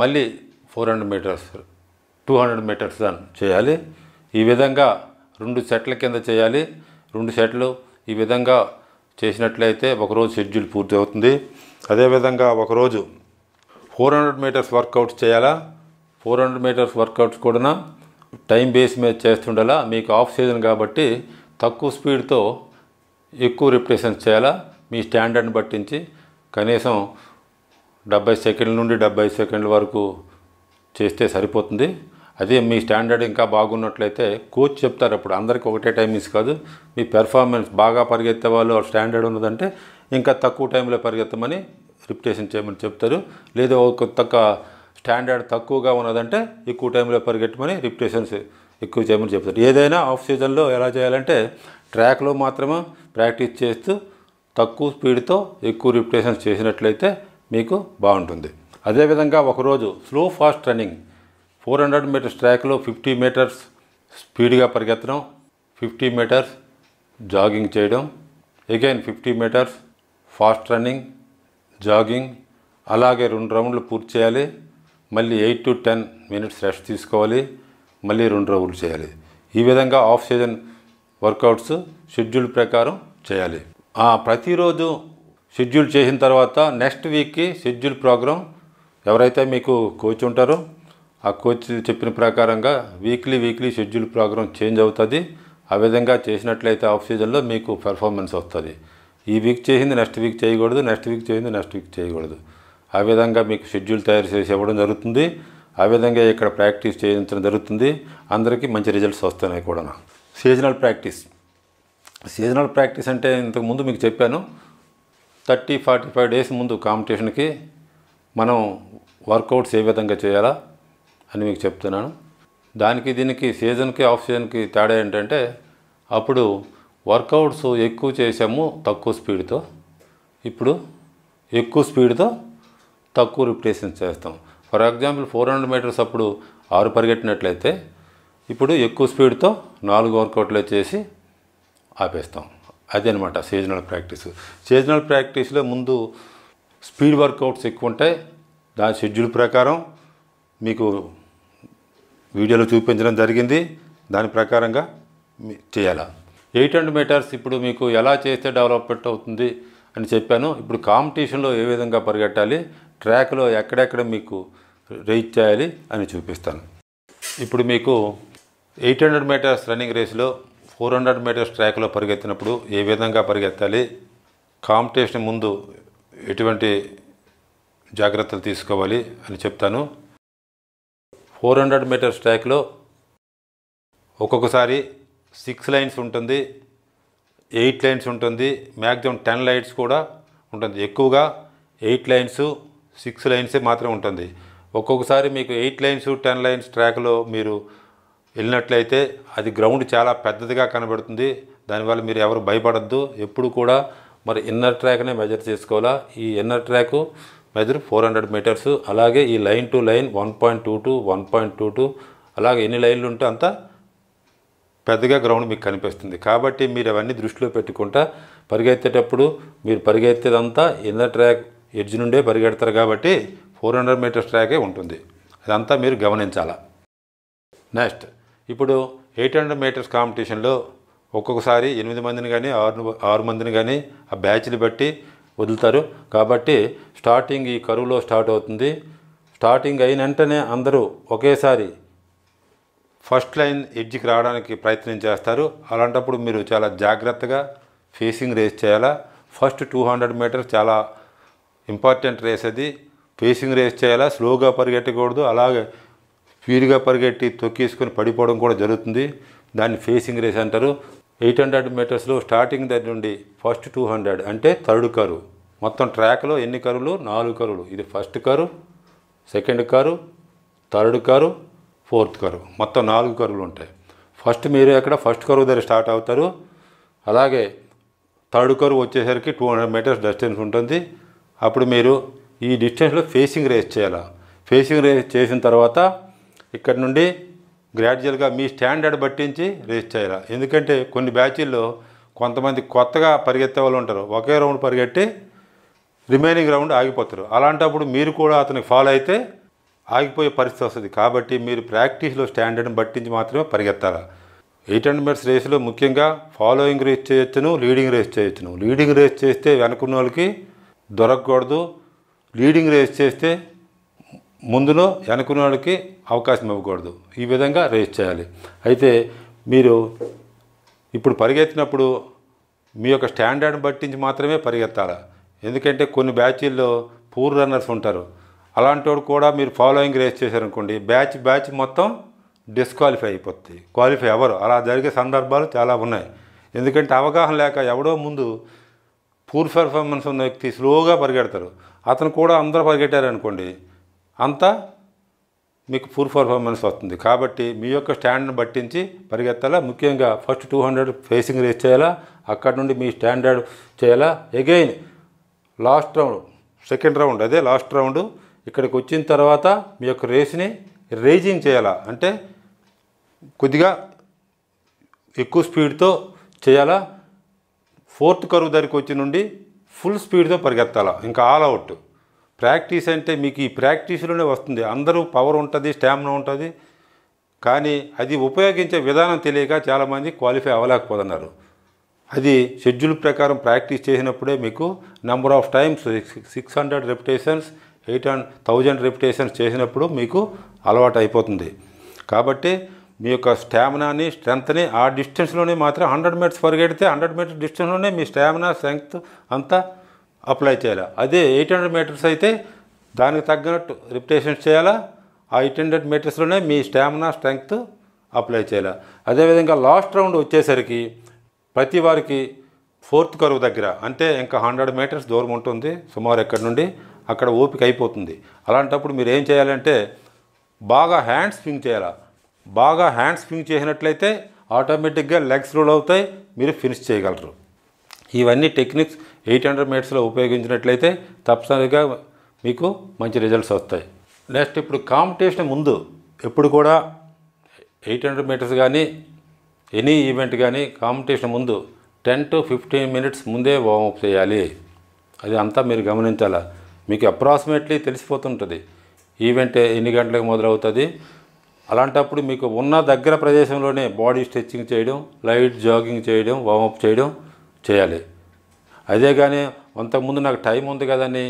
మళ్ళీ four hundred metres two hundred metres run చేయాలి ఈ విధంగా రెండు సెట్ల కింద చేయాలి రెండు సెట్లు ఈ విధంగా చేసినట్లయితే ఒకరోజు షెడ్యూల్ పూర్తి అవుతుంది అదేవిధంగా ఒకరోజు ఫోర్ హండ్రెడ్ మీటర్స్ వర్కౌట్స్ చేయాలా ఫోర్ హండ్రెడ్ మీటర్స్ వర్కౌట్స్ కూడా టైం బేస్ మీద చేస్తుండాలా మీకు ఆఫ్ సీజన్ కాబట్టి తక్కువ స్పీడ్తో ఎక్కువ రిప్రెషన్స్ చేయాలా మీ స్టాండర్డ్ని పట్టించి కనీసం డెబ్బై సెకండ్ల నుండి డెబ్బై సెకండ్ల వరకు చేస్తే సరిపోతుంది అదే మీ స్టాండర్డ్ ఇంకా బాగున్నట్లయితే కోచ్ చెప్తారు అప్పుడు అందరికీ ఒకటే టైమింగ్స్ కాదు మీ పెర్ఫార్మెన్స్ బాగా పరిగెత్తే వాళ్ళు స్టాండర్డ్ ఉన్నదంటే ఇంకా తక్కువ టైంలో పరిగెత్తమని రిప్యుటేషన్ చేయమని చెప్తారు లేదా ఒక తక్క స్టాండర్డ్ తక్కువగా ఉన్నదంటే ఎక్కువ టైంలో పరిగెట్టమని రిప్యుటేషన్స్ ఎక్కువ చేయమని చెప్తారు ఏదైనా ఆఫ్ సీజన్లో ఎలా చేయాలంటే ట్రాక్లో మాత్రమే ప్రాక్టీస్ చేస్తూ తక్కువ స్పీడ్తో ఎక్కువ రిప్యుటేషన్స్ చేసినట్లయితే మీకు బాగుంటుంది అదేవిధంగా ఒకరోజు slow fast running four hundred metres ట్రాక్లో ఫిఫ్టీ మీటర్స్ స్పీడ్గా పరిగెత్తడం ఫిఫ్టీ మీటర్స్ జాగింగ్ చేయడం again fifty metres fast running jogging అలాగే రెండు రౌండ్లు పూర్తి చేయాలి మళ్ళీ eight to ten minutes rest తీసుకోవాలి మళ్ళీ రెండు రౌండ్లు చేయాలి ఈ విధంగా ఆఫ్ సీజన్ వర్కౌట్స్ షెడ్యూల్ ప్రకారం చేయాలి ప్రతిరోజు షెడ్యూల్ చేసిన తర్వాత నెక్స్ట్ వీక్కి షెడ్యూల్ ప్రోగ్రామ్ ఎవరైతే మీకు కోచ్ ఉంటారో ఆ కోచ్ చెప్పిన ప్రకారంగా weekly weekly schedule programme change అవుతుంది ఆ విధంగా చేసినట్లయితే ఆఫ్ సీజన్లో మీకు పెర్ఫార్మెన్స్ వస్తుంది ఈ వీక్ చేసింది నెక్స్ట్ వీక్ చేయకూడదు నెక్స్ట్ వీక్ చేసింది నెక్స్ట్ వీక్ చేయకూడదు ఆ విధంగా మీకు షెడ్యూల్ తయారు చేసి ఇవ్వడం జరుగుతుంది ఆ విధంగా ఇక్కడ ప్రాక్టీస్ చేయించడం జరుగుతుంది అందరికీ మంచి రిజల్ట్స్ వస్తున్నాయి కూడా సీజనల్ ప్రాక్టీస్ సీజనల్ ప్రాక్టీస్ అంటే ఇంతకుముందు మీకు చెప్పాను థర్టీ ఫార్టీ ఫైవ్ డేస్ ముందు కాంపిటీషన్కి మనం వర్కౌట్స్ ఏ విధంగా చేయాలా అని మీకు చెప్తున్నాను దానికి దీనికి సీజన్కి ఆఫ్ సీజన్కి తేడా ఏంటంటే అప్పుడు వర్కౌట్స్ ఎక్కువ చేసాము తక్కువ స్పీడ్తో ఇప్పుడు ఎక్కువ స్పీడ్తో తక్కువ రిపిటేషన్స్ చేస్తాం for example four hundred metres అప్పుడు ఆరు పరిగెట్టినట్లయితే ఇప్పుడు ఎక్కువ స్పీడ్తో నాలుగు వర్కౌట్లు చేసి ఆపేస్తాం అదనమాట సీజనల్ ప్రాక్టీస్ సీజనల్ ప్రాక్టీస్లో ముందు స్పీడ్ వర్కౌట్స్ ఎక్కువ ఉంటాయి దాని షెడ్యూల్ ప్రకారం మీకు వీడియోలో చూపించడం జరిగింది దాని ప్రకారంగా చేయాలా ఎయిట్ హండ్రెడ్ మీటర్స్ ఇప్పుడు మీకు ఎలా చేస్తే డెవలప్మెంట్ అవుతుంది అని చెప్పాను ఇప్పుడు కాంపిటీషన్లో ఏ విధంగా పరిగెట్టాలి ట్రాక్లో ఎక్కడెక్కడ మీకు రీచ్ చేయాలి అని చూపిస్తాను ఇప్పుడు మీకు ఎయిట్ హండ్రెడ్ మీటర్స్ రన్నింగ్ రేస్లో ఫోర్ హండ్రెడ్ మీటర్స్ ట్రాక్లో పరిగెత్తినప్పుడు ఏ విధంగా పరిగెత్తాలి కాంపిటీషన్ ముందు ఎటువంటి జాగ్రత్తలు తీసుకోవాలి అని చెప్తాను ఫోర్ హండ్రెడ్ మీటర్స్ ట్రాక్లో ఒక్కొక్కసారి సిక్స్ లైన్స్ ఉంటుంది ఎయిట్ లైన్స్ ఉంటుంది మ్యాక్సిమం టెన్ లైన్స్ కూడా ఉంటుంది ఎక్కువగా ఎయిట్ లైన్స్ సిక్స్ లైన్సే మాత్రమే ఉంటుంది ఒక్కొక్కసారి మీకు ఎయిట్ లైన్స్ టెన్ లైన్స్ ట్రాక్లో మీరు వెళ్ళినట్లయితే అది గ్రౌండ్ చాలా పెద్దదిగా కనబడుతుంది దానివల్ల మీరు ఎవరు భయపడద్దు ఎప్పుడు కూడా మరి ఇన్నర్ ట్రాక్నే మెజర్ చేసుకోవాలా ఈ inner track measure four hundred metres అలాగే ఈ line to line one point two two one point two two అలాగే ఎన్ని లైన్లు ఉంటే అంత పెద్దగా గ్రౌండ్ మీకు కనిపిస్తుంది కాబట్టి మీరు అవన్నీ దృష్టిలో పెట్టుకుంటా పరిగెత్తేటప్పుడు మీరు పరిగెత్తేదంతా ఎన్న ట్రాక్ ఎడ్జ్ నుండే పరిగెడతారు కాబట్టి ఫోర్ హండ్రెడ్ మీటర్స్ ట్రాకే ఉంటుంది అదంతా మీరు గమనించాలా నెక్స్ట్ ఇప్పుడు ఎయిట్ హండ్రెడ్ మీటర్స్ కాంపిటీషన్లో ఒక్కొక్కసారి ఎనిమిది మందిని కానీ ఆరు ఆరు మందిని కానీ ఆ బ్యాచ్ని బట్టి వదులుతారు కాబట్టి స్టార్టింగ్ ఈ కరువులో స్టార్ట్ అవుతుంది స్టార్టింగ్ అయిన వెంటనే అందరూ ఒకేసారి ఫస్ట్ లైన్ ఎడ్జికి రావడానికి ప్రయత్నం చేస్తారు అలాంటప్పుడు మీరు చాలా జాగ్రత్తగా ఫేసింగ్ రేస్ చేయాలా ఫస్ట్ టూ హండ్రెడ్ మీటర్స్ చాలా ఇంపార్టెంట్ రేస్ అది ఫేసింగ్ రేస్ చేయాలా స్లోగా పరిగెట్టకూడదు అలాగే స్పీడ్గా పరిగెట్టి తొక్కేసుకొని పడిపోవడం కూడా జరుగుతుంది దాన్ని ఫేసింగ్ రేస్ అంటారు ఎయిట్ హండ్రెడ్ మీటర్స్లో స్టార్టింగ్ దగ్గర నుండి ఫస్ట్ టూ హండ్రెడ్ అంటే థర్డ్ కరు మొత్తం ట్రాక్లో ఎన్ని కరువులు నాలుగు కరువులు ఇది first curve second curve third curve fourth curve మొత్తం నాలుగు కరువులు ఉంటాయి ఫస్ట్ మీరు ఎక్కడ ఫస్ట్ కరువు దగ్గర స్టార్ట్ అవుతారు అలాగే థర్డ్ కరువు వచ్చేసరికి టూ హండ్రెడ్ మీటర్స్ డిస్టెన్స్ ఉంటుంది అప్పుడు మీరు ఈ డిస్టెన్స్లో ఫేసింగ్ రేస్ చేయాలి ఫేసింగ్ రేస్ చేసిన తర్వాత ఇక్కడ నుండి గ్రాడ్యువల్గా మీ స్టాండర్డ్ పట్టించి రేస్ చేయాలి ఎందుకంటే కొన్ని బ్యాచీల్లో కొంతమంది కొత్తగా పరిగెత్తే వాళ్ళు ఉంటారు ఒకే రౌండ్ పరిగెట్టి రిమైనింగ్ రౌండ్ ఆగిపోతారు అలాంటప్పుడు మీరు కూడా అతనికి ఫాలో అయితే ఆగిపోయే పరిస్థితి వస్తుంది కాబట్టి మీరు ప్రాక్టీస్లో స్టాండర్డ్ని బట్టించి మాత్రమే పరిగెత్తాలి ఎయిట్ హండ్రెడ్ మీటర్స్ రేసులో ముఖ్యంగా ఫాలోయింగ్ రేస్ చేయొచ్చును లీడింగ్ రేస్ చేయొచ్చును లీడింగ్ రేస్ చేస్తే వెనుకున్న వాళ్ళకి దొరకకూడదు లీడింగ్ రేస్ చేస్తే ముందులో వెనుకున్న వాళ్ళకి అవకాశం ఇవ్వకూడదు ఈ విధంగా రేస్ చేయాలి అయితే మీరు ఇప్పుడు పరిగెత్తినప్పుడు మీ యొక్క స్టాండర్డ్ బట్టించి మాత్రమే పరిగెత్తాలి ఎందుకంటే కొన్ని బ్యాచీల్లో పూర్ రన్నర్స్ ఉంటారు అలాంటి వాడు కూడా మీరు ఫాలోయింగ్ రేస్ చేశారనుకోండి బ్యాచ్ బ్యాచ్ మొత్తం డిస్క్వాలిఫై అయిపోతుంది క్వాలిఫై అవ్వరు అలా జరిగే సందర్భాలు చాలా ఉన్నాయి ఎందుకంటే అవగాహన లేక ఎవడో ముందు పూర్ పెర్ఫార్మెన్స్ ఉన్న వ్యక్తి స్లోగా పరిగెడతారు అతను కూడా అందరూ పరిగెట్టారనుకోండి అంతా మీకు పూర్ పర్ఫార్మెన్స్ వస్తుంది కాబట్టి మీ యొక్క స్టాండర్డ్ పట్టించి పరిగెత్తాలా ముఖ్యంగా first two hundred facing race చేయాలా అక్కడ నుండి మీ స్టాండర్డ్ చేయాలా again last round second round అదే లాస్ట్ రౌండ్ ఇక్కడికి వచ్చిన తర్వాత మీ యొక్క రేస్ని రేజింగ్ చేయాలా అంటే కొద్దిగా ఎక్కువ స్పీడ్తో చేయాలా ఫోర్త్ కరువు దగ్గరికి వచ్చి నుండి ఫుల్ స్పీడ్తో పరిగెత్తాలా ఇంకా ఆల్ అవుట్ ప్రాక్టీస్ అంటే మీకు ఈ ప్రాక్టీస్లోనే వస్తుంది అందరూ పవర్ ఉంటుంది స్టామినా ఉంటుంది కానీ అది ఉపయోగించే విధానం తెలియక చాలామంది క్వాలిఫై అవ్వలేకపోతున్నారు అది షెడ్యూల్ ప్రకారం ప్రాక్టీస్ చేసినప్పుడే మీకు number of times six hundred reputations eight hundred thousand reputations చేసినప్పుడు మీకు అలవాటు అయిపోతుంది కాబట్టి మీ యొక్క స్టామినాని స్ట్రెంత్ని ఆ డిస్టెన్స్లోనే మాత్రం హండ్రెడ్ మీటర్స్ పరిగెడితే హండ్రెడ్ మీటర్స్ డిస్టెన్స్లోనే మీ స్టామినా స్ట్రెంగ్త్ అంతా అప్లై చేయాలి అదే ఎయిట్ హండ్రెడ్ మీటర్స్ అయితే దానికి తగ్గినట్టు రిపిటేషన్స్ చేయాలా ఆ ఎయిట్ హండ్రెడ్ మీటర్స్లోనే మీ స్టామినా స్ట్రెంగ్త్ అప్లై చేయాలా అదేవిధంగా లాస్ట్ రౌండ్ వచ్చేసరికి ప్రతి వారికి ఫోర్త్ కరువు దగ్గర అంటే ఇంకా హండ్రెడ్ మీటర్స్ దూరం ఉంటుంది సుమారు ఎక్కడి నుండి అక్కడ ఓపిక అయిపోతుంది అలాంటప్పుడు మీరు ఏం చేయాలంటే బాగా హ్యాండ్ స్వింగ్ చేయాలా బాగా హ్యాండ్ స్వింగ్ చేసినట్లయితే ఆటోమేటిక్గా లెగ్స్ రోల్ అవుతాయి మీరు ఫినిష్ చేయగలరు ఇవన్నీ టెక్నిక్స్ ఎయిట్ హండ్రెడ్ మీటర్స్లో ఉపయోగించినట్లయితే తప్పనిసరిగా మీకు మంచి రిజల్ట్స్ వస్తాయి నెక్స్ట్ ఇప్పుడు కాంపిటీషన్ ముందు ఎప్పుడు కూడా ఎయిట్ హండ్రెడ్ మీటర్స్ కానీ ఎనీ ఈవెంట్ కానీ కాంపిటీషన్ ముందు టెన్ టు ఫిఫ్టీన్ మినిట్స్ ముందే వార్మప్ చేయాలి అది అంతా మీరు గమనించాలా మీకు అప్రాక్సిమేట్లీ తెలిసిపోతుంటుంది ఈవెంట్ ఎన్ని గంటలకు మొదలవుతుంది అలాంటప్పుడు మీకు ఉన్న దగ్గర ప్రదేశంలోనే బాడీ స్ట్రెచ్చింగ్ చేయడం లైట్ జాగింగ్ చేయడం వార్మప్ చేయడం చేయాలి అదే కానీ అంతకుముందు నాకు టైం ఉంది కదండి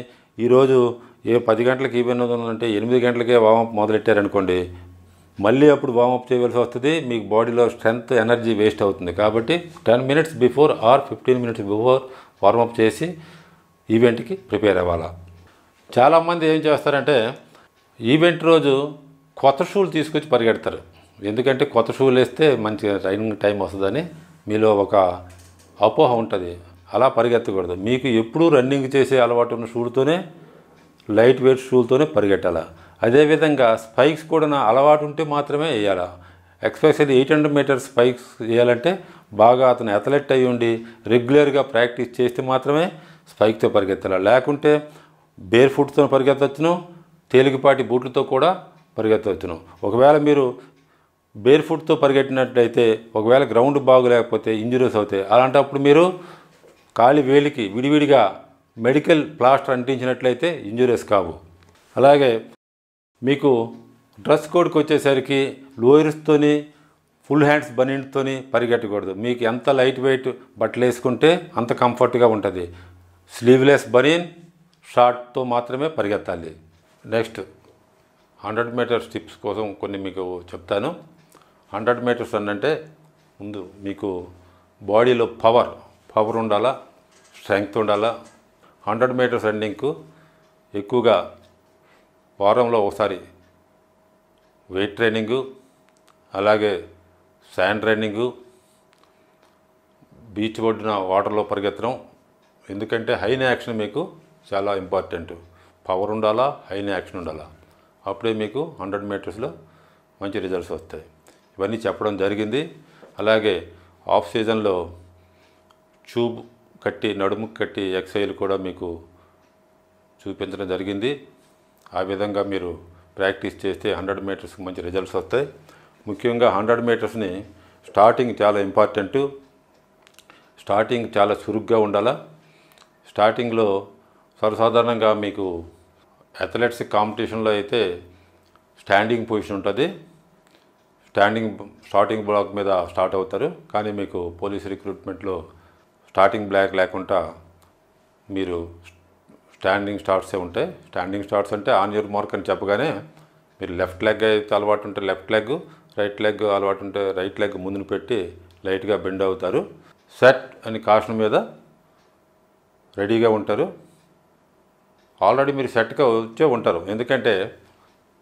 ఈరోజు ఏ పది గంటలకు ఈవెన్ ఉందంటే ఎనిమిది గంటలకే వామప్ మొదలెట్టారనుకోండి మళ్ళీ అప్పుడు వామప్ చేయవలసి వస్తుంది మీకు బాడీలో స్ట్రెంగ్త్ ఎనర్జీ వేస్ట్ అవుతుంది కాబట్టి ten minutes before or fifteen minutes before warm up చేసి ఈవెంట్కి ప్రిపేర్ అవ్వాలా చాలామంది ఏం చేస్తారంటే ఈవెంట్ రోజు కొత్త షూలు తీసుకొచ్చి పరిగెడతారు ఎందుకంటే కొత్త షూలు వేస్తే మంచి రైనింగ్ టైం వస్తుందని మీలో ఒక అపోహ ఉంటుంది అలా పరిగెత్తకూడదు మీకు ఎప్పుడూ రన్నింగ్ చేసే అలవాటు ఉన్న షూలతోనే లైట్ వెయిట్ షూలతోనే పరిగెట్టాలి అదేవిధంగా స్పైక్స్ కూడా నా అలవాటు ఉంటే మాత్రమే వేయాలి especially eight hundred meter spikes వేయాలంటే బాగా అతను అథ్లెట్ అయ్యి ఉండి రెగ్యులర్గా ప్రాక్టీస్ చేస్తే మాత్రమే స్పైక్తో పరిగెత్తాలి లేకుంటే బేర్ ఫుట్తో పరిగెత్తవచ్చును తేలికపాటి బూట్లతో కూడా పరిగెత్తవచ్చును ఒకవేళ మీరు బేర్ ఫుట్తో పరిగెట్టినట్లయితే ఒకవేళ గ్రౌండ్ బాగులేకపోతే ఇంజురీస్ అవుతాయి అలాంటప్పుడు మీరు కాలి వేలికి విడివిడిగా మెడికల్ ప్లాస్టర్ అంటించినట్లయితే ఇంజురీస్ కావు అలాగే మీకు డ్రెస్ కోడ్కి వచ్చేసరికి లోయర్స్తోని ఫుల్ హ్యాండ్స్ బనీన్తోని పరిగెట్టకూడదు మీకు ఎంత లైట్ వెయిట్ బట్టలు వేసుకుంటే అంత కంఫర్ట్గా ఉంటుంది స్లీవ్లెస్ బనీన్ షార్ట్తో మాత్రమే పరిగెత్తాలి నెక్స్ట్ హండ్రెడ్ మీటర్స్ టిప్స్ కోసం కొన్ని మీకు చెప్తాను హండ్రెడ్ మీటర్స్ అంటే ముందు మీకు బాడీలో పవర్ పవర్ ఉండాలా స్ట్రెంగ్త్ ఉండాలా హండ్రెడ్ మీటర్స్ రన్నింగ్కు ఎక్కువగా వారంలో ఒకసారి వెయిట్ ట్రైనింగు అలాగే శాండ్ ట్రైనింగు బీచ్ ఒడ్డున వాటర్లో పరిగెత్తడం ఎందుకంటే హైన్ యాక్షన్ మీకు చాలా ఇంపార్టెంట్ పవర్ ఉండాలా హైన్ యాక్షన్ ఉండాలా అప్పుడే మీకు హండ్రెడ్ మీటర్స్లో మంచి రిజల్ట్స్ వస్తాయి ఇవన్నీ చెప్పడం జరిగింది అలాగే ఆఫ్ సీజన్లో ట్యూబ్ కట్టి నడుము కట్టి ఎక్సైజ్ కూడా మీకు చూపించడం జరిగింది ఆ విధంగా మీరు ప్రాక్టీస్ చేస్తే హండ్రెడ్ మీటర్స్కి మంచి రిజల్ట్స్ వస్తాయి ముఖ్యంగా హండ్రెడ్ మీటర్స్ని స్టార్టింగ్ చాలా ఇంపార్టెంట్ స్టార్టింగ్ చాలా చురుగ్గా ఉండాలా స్టార్టింగ్లో సర్వసాధారణంగా మీకు అథ్లెట్స్ కాంపిటీషన్లో అయితే స్టాండింగ్ పొజిషన్ ఉంటుంది స్టాండింగ్ స్టార్టింగ్ బ్లాక్ మీద స్టార్ట్ అవుతారు కానీ మీకు పోలీస్ రిక్రూట్మెంట్లో స్టార్టింగ్ బ్లాక్ లేకుండా మీరు స్టాండింగ్ స్టార్ట్సే ఉంటాయి స్టాండింగ్ స్టార్ట్స్ అంటే ఆన్ యూర్ మార్క్ అని చెప్పగానే మీరు లెఫ్ట్ లెగ్ అయితే అలవాటు ఉంటే లెఫ్ట్ లెగ్ రైట్ లెగ్ అలవాటు ఉంటే రైట్ లెగ్ ముందుని పెట్టి లైట్గా బెండ్ అవుతారు సెట్ అని కాషన్ మీద రెడీగా ఉంటారు ఆల్రెడీ మీరు సెట్గా వచ్చే ఉంటారు ఎందుకంటే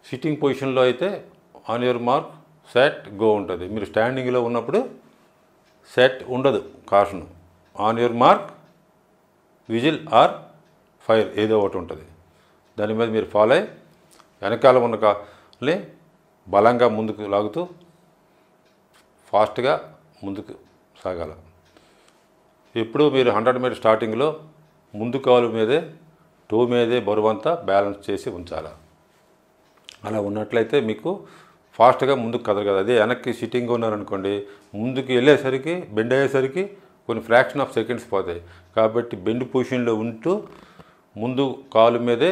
సిట్టింగ్ పొజిషన్లో అయితే on your mark set go ఉంటుంది మీరు స్టాండింగ్లో ఉన్నప్పుడు సెట్ ఉండదు caution on your mark whistle or fire ఏదో ఒకటి ఉంటుంది దాని మీద మీరు ఫాలో అయ్యి వెనకాల ఉన్న కాని బలంగా ముందుకు లాగుతూ ఫాస్ట్గా ముందుకు సాగాల ఎప్పుడు మీరు హండ్రెడ్ మీటర్ స్టార్టింగ్లో ముందు కాలు మీదే టూ మీదే బరువంతా బ్యాలెన్స్ చేసి ఉంచాలి అలా ఉన్నట్లయితే మీకు ఫాస్ట్గా ముందుకు కదలు కదా అదే వెనక్కి సిట్టింగ్ ఉన్నారనుకోండి ముందుకు వెళ్ళేసరికి బెండ్ అయ్యేసరికి కొన్ని ఫ్రాక్షన్ ఆఫ్ సెకండ్స్ పోతాయి కాబట్టి బెండ్ పొజిషన్లో ఉంటూ ముందు కాలు మీదే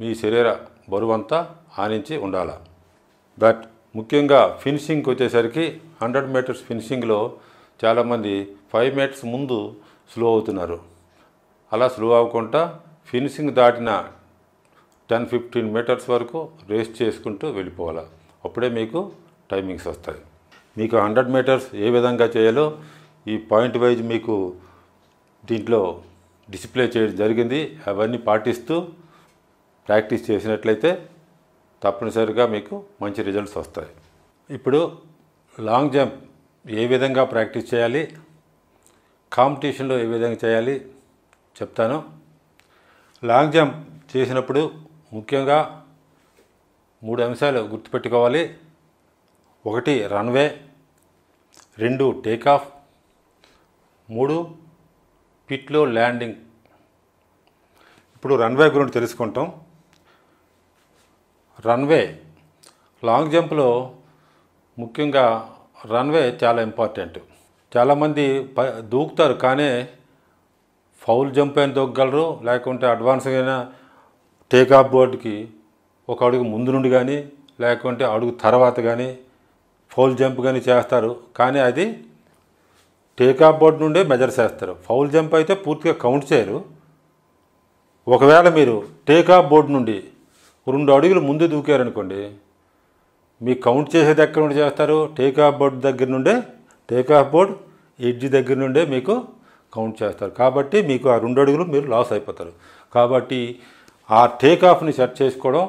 మీ శరీర బరువంతా ఆనించి ఉండాలి దట్ ముఖ్యంగా ఫినిషింగ్కి వచ్చేసరికి హండ్రెడ్ మీటర్స్ ఫినిషింగ్లో చాలామంది ఫైవ్ మీటర్స్ ముందు స్లో అవుతున్నారు అలా స్లో అవ్వకుండా ఫినిషింగ్ దాటిన టెన్ ఫిఫ్టీన్ మీటర్స్ వరకు రేస్ చేసుకుంటూ వెళ్ళిపోవాలి అప్పుడే మీకు టైమింగ్స్ వస్తాయి మీకు హండ్రెడ్ మీటర్స్ ఏ విధంగా చేయాలో ఈ పాయింట్ వైజ్ మీకు దీంట్లో డిస్ప్లే చేయడం జరిగింది అవన్నీ పాటిస్తూ ప్రాక్టీస్ చేసినట్లయితే తప్పనిసరిగా మీకు మంచి రిజల్ట్స్ వస్తాయి ఇప్పుడు లాంగ్ జంప్ ఏ విధంగా ప్రాక్టీస్ చేయాలి కాంపిటీషన్లో ఏ విధంగా చేయాలి చెప్తాను లాంగ్ జంప్ చేసినప్పుడు ముఖ్యంగా మూడు అంశాలు గుర్తుపెట్టుకోవాలి ఒకటి రన్వే రెండు టేకాఫ్ మూడు పిట్లో ల్యాండింగ్ ఇప్పుడు రన్వే గురించి తెలుసుకుంటాం రన్వే లాంగ్ జంప్లో ముఖ్యంగా రన్వే చాలా ఇంపార్టెంట్ చాలామంది ప దూకుతారు కానీ ఫౌల్ జంప్ అయిన దూకగలరు లేకుంటే అడ్వాన్స్గా టేక్ ఆఫ్ బోర్డుకి ఒక అడుగు ముందు నుండి కానీ లేకుంటే అడుగు తర్వాత కానీ ఫౌల్ జంప్ కానీ చేస్తారు కానీ అది టేకాఫ్ బోర్డు నుండే మెజర్ చేస్తారు ఫౌల్ జంప్ అయితే పూర్తిగా కౌంట్ చేయరు ఒకవేళ మీరు టేకాఫ్ బోర్డు నుండి రెండు అడుగులు ముందు దూకారనుకోండి మీ కౌంట్ చేసే దగ్గర నుండి చేస్తారు టేకాఫ్ బోర్డు దగ్గర నుండే టేకాఫ్ బోర్డు ఎడ్జ్ దగ్గర నుండే మీకు కౌంట్ చేస్తారు కాబట్టి మీకు ఆ రెండు అడుగులు మీరు లాస్ అయిపోతారు కాబట్టి ఆ టేకాఫ్ని సెట్ చేసుకోవడం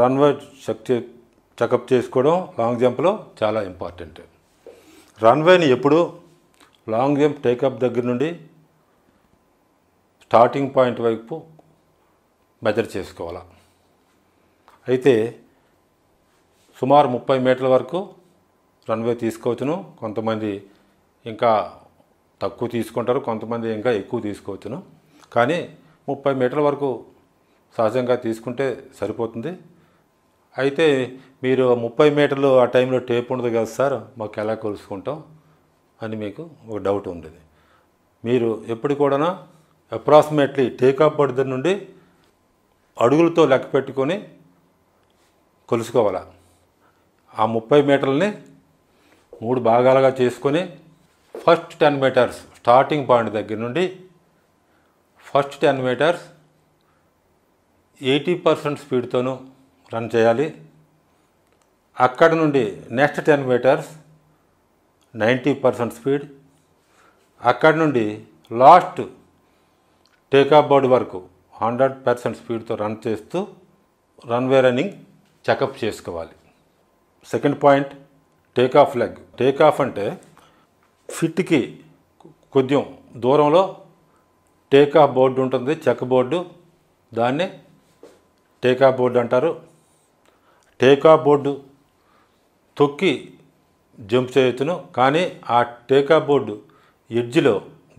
రన్వే చెక్ చే చెకప్ చేసుకోవడం లాంగ్ జంప్లో చాలా ఇంపార్టెంట్ రన్వేని ఎప్పుడు లాంగ్ జంప్ టేకప్ దగ్గర నుండి స్టార్టింగ్ పాయింట్ వైపు మెజర్ చేసుకోవాలి అయితే సుమారు ముప్పై మీటర్ల వరకు రన్వే తీసుకోవచ్చును కొంతమంది ఇంకా తక్కువ తీసుకుంటారు కొంతమంది ఇంకా ఎక్కువ తీసుకోవచ్చును కానీ ముప్పై మీటర్ల వరకు సహజంగా తీసుకుంటే సరిపోతుంది అయితే మీరు ముప్పై మీటర్లు ఆ టైంలో టేప్ ఉండదు కదా సార్ మాకు ఎలా కొలుసుకుంటాం అని మీకు ఒక డౌట్ ఉండేది మీరు ఎప్పుడు కూడా అప్రాక్సిమేట్లీ టేకాఫ్ దగ్గర నుండి అడుగులతో లెక్క పెట్టుకొని కొలుసుకోవాలి ఆ ముప్పై మీటర్లని మూడు భాగాలుగా చేసుకొని first ten meters starting point దగ్గర నుండి first ten meters eighty percent స్పీడ్తోనూ రన్ చేయాలి అక్కడ నుండి next ten meters ninety percent speed అక్కడ నుండి లాస్ట్ టేకాఫ్ బోర్డు వరకు హండ్రెడ్ పర్సెంట్ స్పీడ్తో రన్ చేస్తూ రన్వే రన్నింగ్ చెకప్ చేసుకోవాలి second point takeoff leg takeoff అంటే ఫిట్కి కొద్దిగా దూరంలో టేకాఫ్ బోర్డు ఉంటుంది చెక్ బోర్డు దాన్ని టేకాఫ్ బోర్డు అంటారు టేకా బోర్డు తొక్కి జంప్ చేయొచ్చును కానీ ఆ టేకా బోర్డు ఎడ్జిలో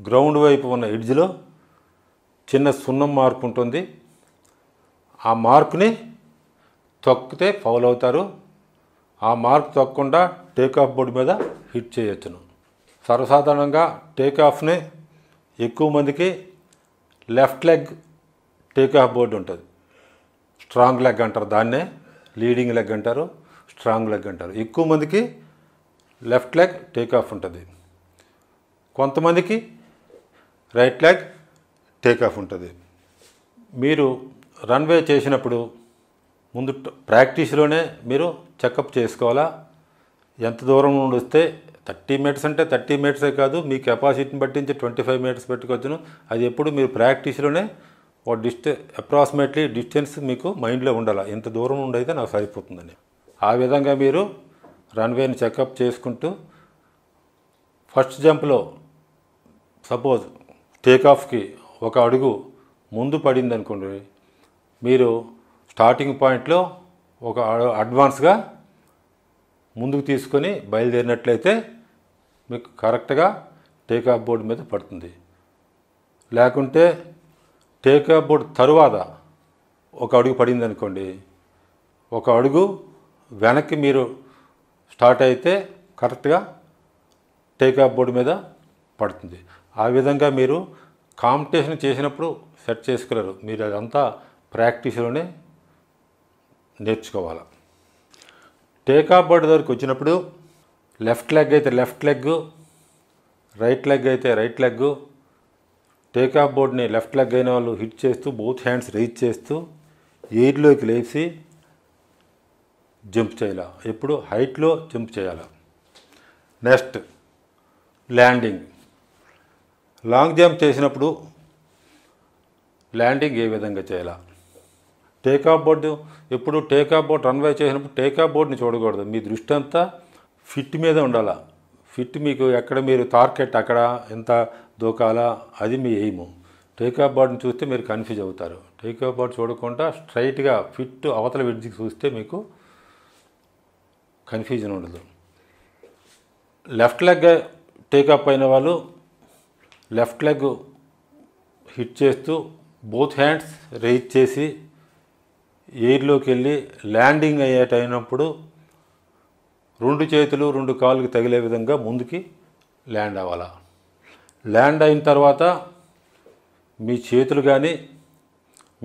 గ్రౌండ్ వైపు ఉన్న ఎడ్జిలో చిన్న సున్నం మార్క్ ఉంటుంది ఆ మార్క్ని తొక్కితే ఫౌల్ అవుతారు ఆ మార్క్ తొక్కకుండా టేక్ ఆఫ్ బోర్డు మీద హిట్ చేయొచ్చును సర్వసాధారణంగా టేక్ ఆఫ్ని ఎక్కువ మందికి left leg take off board ఉంటుంది స్ట్రాంగ్ లెగ్ అంటారు దాన్నే లీడింగ్ లెగ్ అంటారు స్ట్రాంగ్ లెగ్ అంటారు ఎక్కువ మందికి లెఫ్ట్ లెగ్ టేక్ ఆఫ్ ఉంటుంది కొంతమందికి రైట్ లెగ్ టేక్ ఆఫ్ ఉంటుంది మీరు రన్వే చేసినప్పుడు ముందు ప్రాక్టీస్లోనే మీరు చెకప్ చేసుకోవాలా ఎంత దూరం నుండి వస్తే థర్టీ మీటర్స్ అంటే థర్టీ మీటర్సే కాదు మీ కెపాసిటీని బట్టించి ట్వంటీ ఫైవ్ మీటర్స్ పెట్టుకోవచ్చును అది ఎప్పుడు మీరు ప్రాక్టీస్లోనే ఒక డిస్ట అప్రాక్సిమేట్లీ డిస్టెన్స్ మీకు మైండ్లో ఉండాలి ఎంత దూరం ఉండైతే నాకు సరిపోతుందని ఆ విధంగా మీరు రన్వేని చెకప్ చేసుకుంటూ ఫస్ట్ జంప్లో సపోజ్ టేకాఫ్కి ఒక అడుగు ముందు పడింది అనుకోండి మీరు స్టార్టింగ్ పాయింట్లో ఒక అడ్వాన్స్గా ముందుకు తీసుకొని బయలుదేరినట్లయితే మీకు కరెక్ట్గా టేకాఫ్ బోర్డు మీద పడుతుంది లేకుంటే టేకప్ బోర్డ్ తరువాత ఒక అడుగు పడింది అనుకోండి ఒక అడుగు వెనక్కి మీరు స్టార్ట్ అయితే కరెక్ట్గా ఆఫ్ బోర్డు మీద పడుతుంది ఆ విధంగా మీరు కాంపిటీషన్ చేసినప్పుడు సెట్ చేసుకోలేరు మీరు అదంతా ప్రాక్టీస్లోనే నేర్చుకోవాలి ఆఫ్ బోర్డు దగ్గరికి వచ్చినప్పుడు లెఫ్ట్ లెగ్ అయితే లెఫ్ట్ లెగ్ రైట్ లెగ్ అయితే రైట్ లెగ్ టేకాఫ్ బోర్డ్ని లెఫ్ట్ లెగ్ అయిన వాళ్ళు హిట్ చేస్తూ బోత్ హ్యాండ్స్ రీచ్ చేస్తూ ఎయిర్లోకి లేచి జంప్ చేయాలి ఎప్పుడు హైట్లో జంప్ చేయాలి నెక్స్ట్ ల్యాండింగ్ లాంగ్ జంప్ చేసినప్పుడు ల్యాండింగ్ ఏ విధంగా చేయాలా టేకాఫ్ బోర్డు ఎప్పుడు టేకాఫ్ బోర్డు రన్వే చేసినప్పుడు టేకాఫ్ బోర్డుని చూడకూడదు మీ దృష్టి అంతా ఫిట్ మీద ఉండాలి ఫిట్ మీకు ఎక్కడ మీరు టార్గెట్ అక్కడ ఎంత దూకాలా అది మీ ఎయిము టేకాఫ్ బార్డ్ని చూస్తే మీరు కన్ఫ్యూజ్ అవుతారు టేకాఫ్ బార్డ్ చూడకుండా స్ట్రైట్గా ఫిట్ అవతల విడిచికి చూస్తే మీకు కన్ఫ్యూజన్ ఉండదు లెఫ్ట్ లెగ్ టేకాఫ్ అయిన వాళ్ళు లెఫ్ట్ లెగ్ హిట్ చేస్తూ బోత్ హ్యాండ్స్ రేజ్ చేసి ఎయిర్లోకి వెళ్ళి ల్యాండింగ్ అయ్యేటైనప్పుడు రెండు చేతులు రెండు కాళ్ళకి తగిలే విధంగా ముందుకి ల్యాండ్ అవ్వాలా ల్యాండ్ అయిన తర్వాత మీ చేతులు కానీ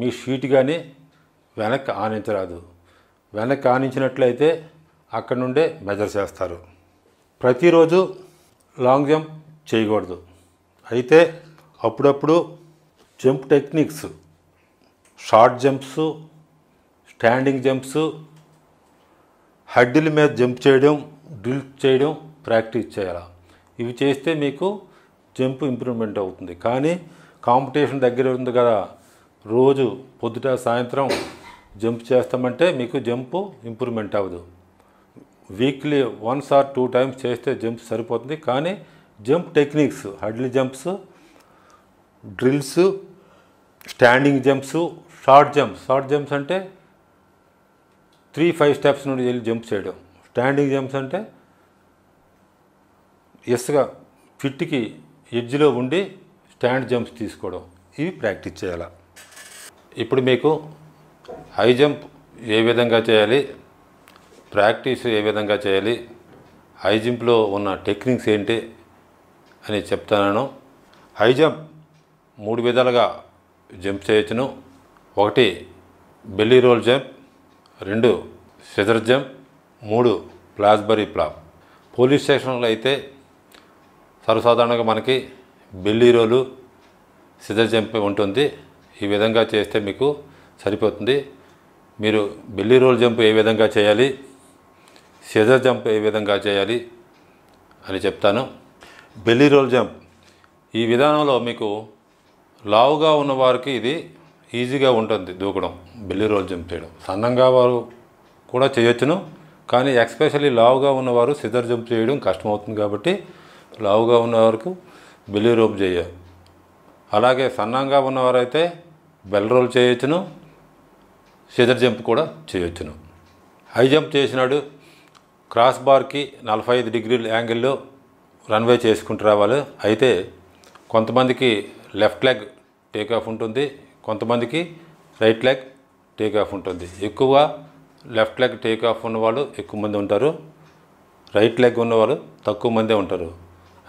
మీ షీట్ కానీ వెనక్కి ఆనించరాదు వెనక్కి ఆనించినట్లయితే అక్కడ నుండే మెజర్ చేస్తారు ప్రతిరోజు లాంగ్ జంప్ చేయకూడదు అయితే అప్పుడప్పుడు jump techniques short jumps standing jumps హడ్డిల మీద జంప్ చేయడం డ్రిల్ చేయడం ప్రాక్టీస్ చేయాలి ఇవి చేస్తే మీకు జంప్ ఇంప్రూవ్మెంట్ అవుతుంది కానీ కాంపిటీషన్ దగ్గర ఉంది కదా రోజు పొద్దుట సాయంత్రం జంప్ చేస్తామంటే మీకు జంప్ ఇంప్రూవ్మెంట్ అవ్వదు weekly once or two times చేస్తే జంప్ సరిపోతుంది కానీ jump techniques hurdle jumps drills standing jumps short jumps short jumps అంటే త్రీ ఫైవ్ స్టెప్స్ నుండి వెళ్ళి జంప్ చేయడం స్టాండింగ్ జంప్స్ అంటే ఎస్గా ఫిట్కి ఎడ్జ్లో ఉండి స్టాండ్ జంప్స్ తీసుకోవడం ఇవి ప్రాక్టీస్ చేయాలి ఇప్పుడు మీకు హై జంప్ ఏ విధంగా చేయాలి ప్రాక్టీస్ ఏ విధంగా చేయాలి హై జంప్లో ఉన్న టెక్నిక్స్ ఏంటి అని చెప్తాను హై జంప్ మూడు విధాలుగా జంప్ చేయొచ్చును ఒకటి బెల్లీ రోల్ జంప్ రెండు షెదర్జం మూడు ప్లాస్బరీ ప్లాప్ పోలీస్ స్టేషన్లో అయితే సర్వసాధారణంగా మనకి బెల్లీరోలు సిద్ధజంపి ఉంటుంది ఈ విధంగా చేస్తే మీకు సరిపోతుంది మీరు బెల్లీ రోల్ జంప్ ఏ విధంగా చేయాలి సెజర్ జంప్ ఏ విధంగా చేయాలి అని చెప్తాను బెల్లీ రోల్ జంప్ ఈ విధానంలో మీకు లావుగా ఉన్నవారికి ఇది ఈజీగా ఉంటుంది దూకడం బెల్లి రోల్ జంప్ చేయడం సన్నంగా వారు కూడా చేయొచ్చును కానీ ఎక్స్పెషల్లీ లావుగా ఉన్నవారు సిదర్ జంప్ చేయడం కష్టమవుతుంది కాబట్టి లావుగా ఉన్నవారికి బెల్లి రోప్ చేయాలి అలాగే సన్నంగా ఉన్నవారైతే బెల్ రోల్ చేయొచ్చును సిదర్ జంప్ కూడా చేయొచ్చును హై జంప్ చేసినాడు క్రాస్ బార్కి నలభై ఐదు డిగ్రీల యాంగిల్లో రన్వే చేసుకుంటూ రావాలి అయితే కొంతమందికి లెఫ్ట్ లెగ్ టేక్ ఆఫ్ ఉంటుంది కొంతమందికి రైట్ లెగ్ టేక్ ఆఫ్ ఉంటుంది ఎక్కువ లెఫ్ట్ లెగ్ టేక్ ఆఫ్ ఉన్నవాళ్ళు ఎక్కువ మంది ఉంటారు రైట్ లెగ్ ఉన్నవాళ్ళు తక్కువ మందే ఉంటారు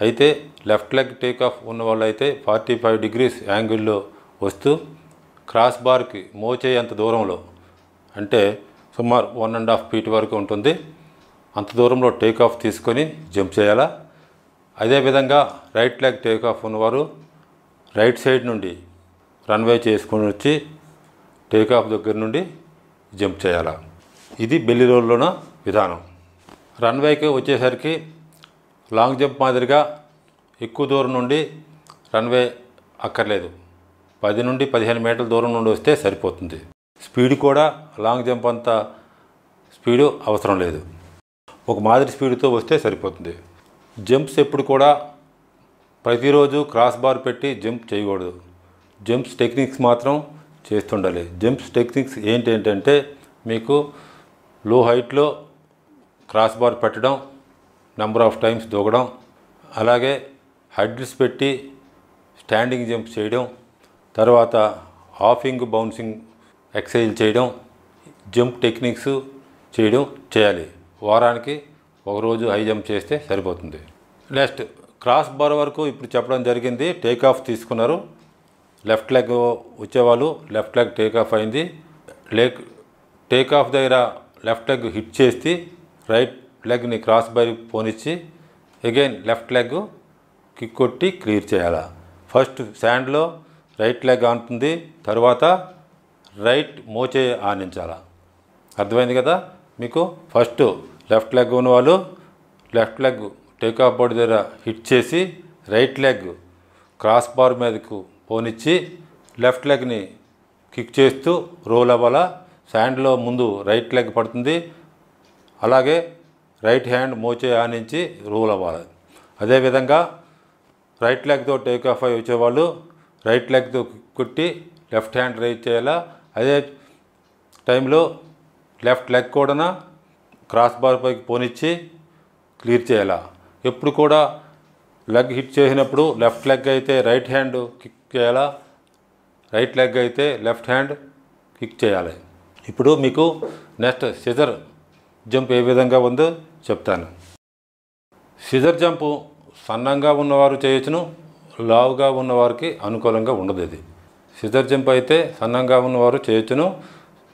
అయితే లెఫ్ట్ లెగ్ టేక్ ఆఫ్ ఉన్నవాళ్ళు అయితే ఫార్టీ ఫైవ్ డిగ్రీస్ యాంగిల్లో వస్తూ క్రాస్ బార్కి మోచే అంత దూరంలో అంటే సుమారు వన్ అండ్ హాఫ్ ఫీట్ వరకు ఉంటుంది అంత దూరంలో టేక్ ఆఫ్ తీసుకొని జంప్ చేయాలా అదేవిధంగా రైట్ లెగ్ టేక్ ఆఫ్ ఉన్నవారు రైట్ సైడ్ నుండి రన్వే చేసుకుని వచ్చి టేకాఫ్ దగ్గర నుండి జంప్ చేయాలి ఇది బెల్లి రోల్లోన విధానం రన్వేకి వచ్చేసరికి లాంగ్ జంప్ మాదిరిగా ఎక్కువ దూరం నుండి రన్వే అక్కర్లేదు పది నుండి పదిహేను మీటర్ల దూరం నుండి వస్తే సరిపోతుంది స్పీడ్ కూడా లాంగ్ జంప్ అంత స్పీడు అవసరం లేదు ఒక మాదిరి స్పీడ్తో వస్తే సరిపోతుంది జంప్స్ ఎప్పుడు కూడా ప్రతిరోజు క్రాస్ బార్ పెట్టి జంప్ చేయకూడదు జంప్స్ టెక్నిక్స్ మాత్రం చేస్తుండాలి జంప్స్ టెక్నిక్స్ ఏంటంటే మీకు లో హైట్లో క్రాస్ బార్ పెట్టడం నెంబర్ ఆఫ్ టైమ్స్ దూకడం అలాగే హడ్ల్స్ పెట్టి స్టాండింగ్ జంప్ చేయడం తర్వాత హాఫింగ్ బౌన్సింగ్ ఎక్సైజ్ చేయడం జంప్ టెక్నిక్స్ చేయడం చేయాలి వారానికి ఒకరోజు హై జంప్ చేస్తే సరిపోతుంది నెక్స్ట్ క్రాస్ బార్ వరకు ఇప్పుడు చెప్పడం జరిగింది టేక్ ఆఫ్ తీసుకున్నారు లెఫ్ట్ లెగ్ వచ్చేవాళ్ళు లెఫ్ట్ లెగ్ టేక్ ఆఫ్ అయింది లెగ్ టేక్ ఆఫ్ దగ్గర లెఫ్ట్ లెగ్ హిట్ చేసి రైట్ లెగ్ని క్రాస్ బై పోనిచ్చి అగైన్ లెఫ్ట్ లెగ్ కిక్ కొట్టి క్లియర్ చేయాలి ఫస్ట్ శాండ్లో రైట్ లెగ్ ఆనుతుంది తర్వాత రైట్ మోచే ఆనించాలి అర్థమైంది కదా మీకు ఫస్ట్ లెఫ్ట్ లెగ్ ఉన్నవాళ్ళు left leg take off board దగ్గర హిట్ చేసి రైట్ లెగ్ క్రాస్ బార్ మీదకు పోనిచ్చి లెఫ్ట్ లెగ్ని కిక్ చేస్తూ రోల్ అవ్వాలా శాండ్లో ముందు రైట్ లెగ్ పడుతుంది అలాగే రైట్ హ్యాండ్ మోచే ఆనించి రోల్ అవ్వాలి అదేవిధంగా రైట్ లెగ్తో టేక్ ఆఫ్ అయి వచ్చేవాళ్ళు రైట్ లెగ్తో కొట్టి లెఫ్ట్ హ్యాండ్ రైజ్ చేయాలా అదే టైంలో లెఫ్ట్ లెగ్ కూడా క్రాస్ బార్ పైకి పోనిచ్చి క్లియర్ చేయాలా ఎప్పుడు కూడా లెగ్ హిట్ చేసినప్పుడు లెఫ్ట్ లెగ్ అయితే రైట్ హ్యాండ్ కిక్ చేయాలా రైట్ లెగ్ అయితే లెఫ్ట్ హ్యాండ్ కిక్ చేయాలి ఇప్పుడు మీకు నెక్స్ట్ సిజర్ జంప్ ఏ విధంగా ఉందో చెప్తాను సిజర్ జంపు సన్నంగా ఉన్నవారు చేయొచ్చును లావుగా ఉన్నవారికి అనుకూలంగా ఉండదు ఇది సిజర్ జంప్ అయితే సన్నంగా ఉన్నవారు చేయొచ్చును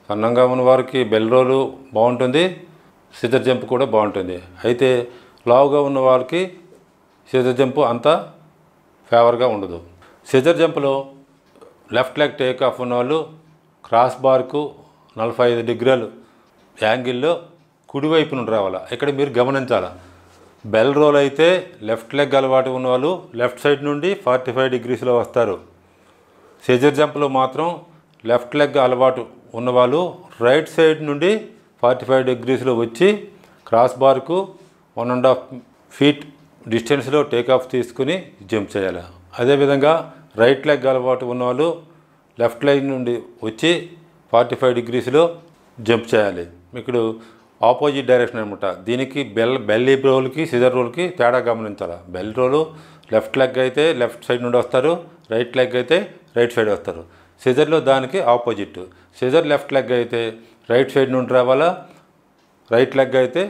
సన్నంగా ఉన్నవారికి బెల్ రోలు బాగుంటుంది సిజర్ జంప్ కూడా బాగుంటుంది అయితే లావుగా ఉన్నవారికి సిజర్ జంపు అంత ఫేవర్గా ఉండదు సెజర్ జంప్లో లెఫ్ట్ లెగ్ టేక్ ఆఫ్ ఉన్నవాళ్ళు క్రాస్ బార్కు నలభై ఐదు డిగ్రీలు యాంగిల్లో కుడివైపు నుండి రావాలా ఇక్కడ మీరు గమనించాలా బెల్ రోల్ అయితే లెఫ్ట్ లెగ్ అలవాటు ఉన్నవాళ్ళు లెఫ్ట్ సైడ్ నుండి ఫార్టీ ఫైవ్ డిగ్రీస్లో వస్తారు సెజర్ జంప్లో మాత్రం లెఫ్ట్ లెగ్ అలవాటు ఉన్నవాళ్ళు రైట్ సైడ్ నుండి ఫార్టీ ఫైవ్ డిగ్రీస్లో వచ్చి క్రాస్ బార్కు వన్ అండ్ హాఫ్ ఫీట్ డిస్టెన్స్లో టేక్ ఆఫ్ తీసుకుని జంప్ చేయాలి అదేవిధంగా రైట్ లెగ్ అలవాటు ఉన్నవాళ్ళు లెఫ్ట్ లెగ్ నుండి వచ్చి ఫార్టీ ఫైవ్ డిగ్రీస్లో జంప్ చేయాలి ఇక్కడ ఆపోజిట్ డైరెక్షన్ అనమాట దీనికి బెల్ బెల్లీ రోల్కి సిజర్ రోల్కి తేడా గమనించాలి బెల్ రోలు లెఫ్ట్ లెగ్ అయితే లెఫ్ట్ సైడ్ నుండి వస్తారు రైట్ లెగ్ అయితే రైట్ సైడ్ వస్తారు సిజర్లో దానికి ఆపోజిట్ సిజర్ లెఫ్ట్ లెగ్ అయితే రైట్ సైడ్ నుండి రావాలా రైట్ లెగ్ అయితే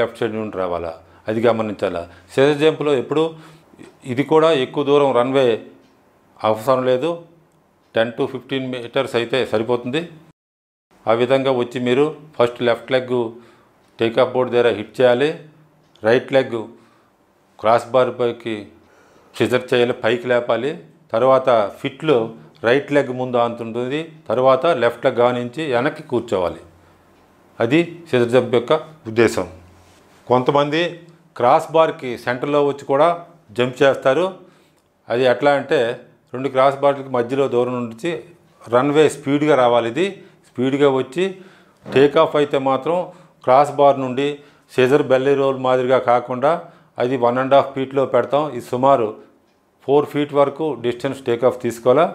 లెఫ్ట్ సైడ్ నుండి రావాలా అది గమనించాలా సిజర్ జంప్లో ఎప్పుడు ఇది కూడా ఎక్కువ దూరం రన్వే అవసరం లేదు టెన్ టు ఫిఫ్టీన్ మీటర్స్ అయితే సరిపోతుంది ఆ విధంగా వచ్చి మీరు first left leg takeoff board దగ్గర హిట్ చేయాలి రైట్ లెగ్ క్రాస్ బార్ పైకి సిజర్ చేయాలి పైకి లేపాలి తర్వాత ఫిట్లో రైట్ లెగ్ ముందు ఆంతుంటుంది తర్వాత లెఫ్ట్ లెగ్ ఆనించి వెనక్కి కూర్చోవాలి అది సిజర్ జంప్ యొక్క ఉద్దేశం కొంతమంది క్రాస్ బార్కి సెంటర్లో వచ్చి కూడా జంప్ చేస్తారు అది ఎట్లా అంటే రెండు క్రాస్ బార్లకి మధ్యలో దూరం నుంచి రన్వే స్పీడ్గా రావాలి ఇది స్పీడ్గా వచ్చి టేక్ ఆఫ్ అయితే మాత్రం క్రాస్ బార్ నుండి సెజర్ బెల్లీ రోల్ మాదిరిగా కాకుండా అది వన్ అండ్ హాఫ్ ఫీట్లో పెడతాం ఇది సుమారు ఫోర్ ఫీట్ వరకు డిస్టెన్స్ టేక్ ఆఫ్ తీసుకోవాలా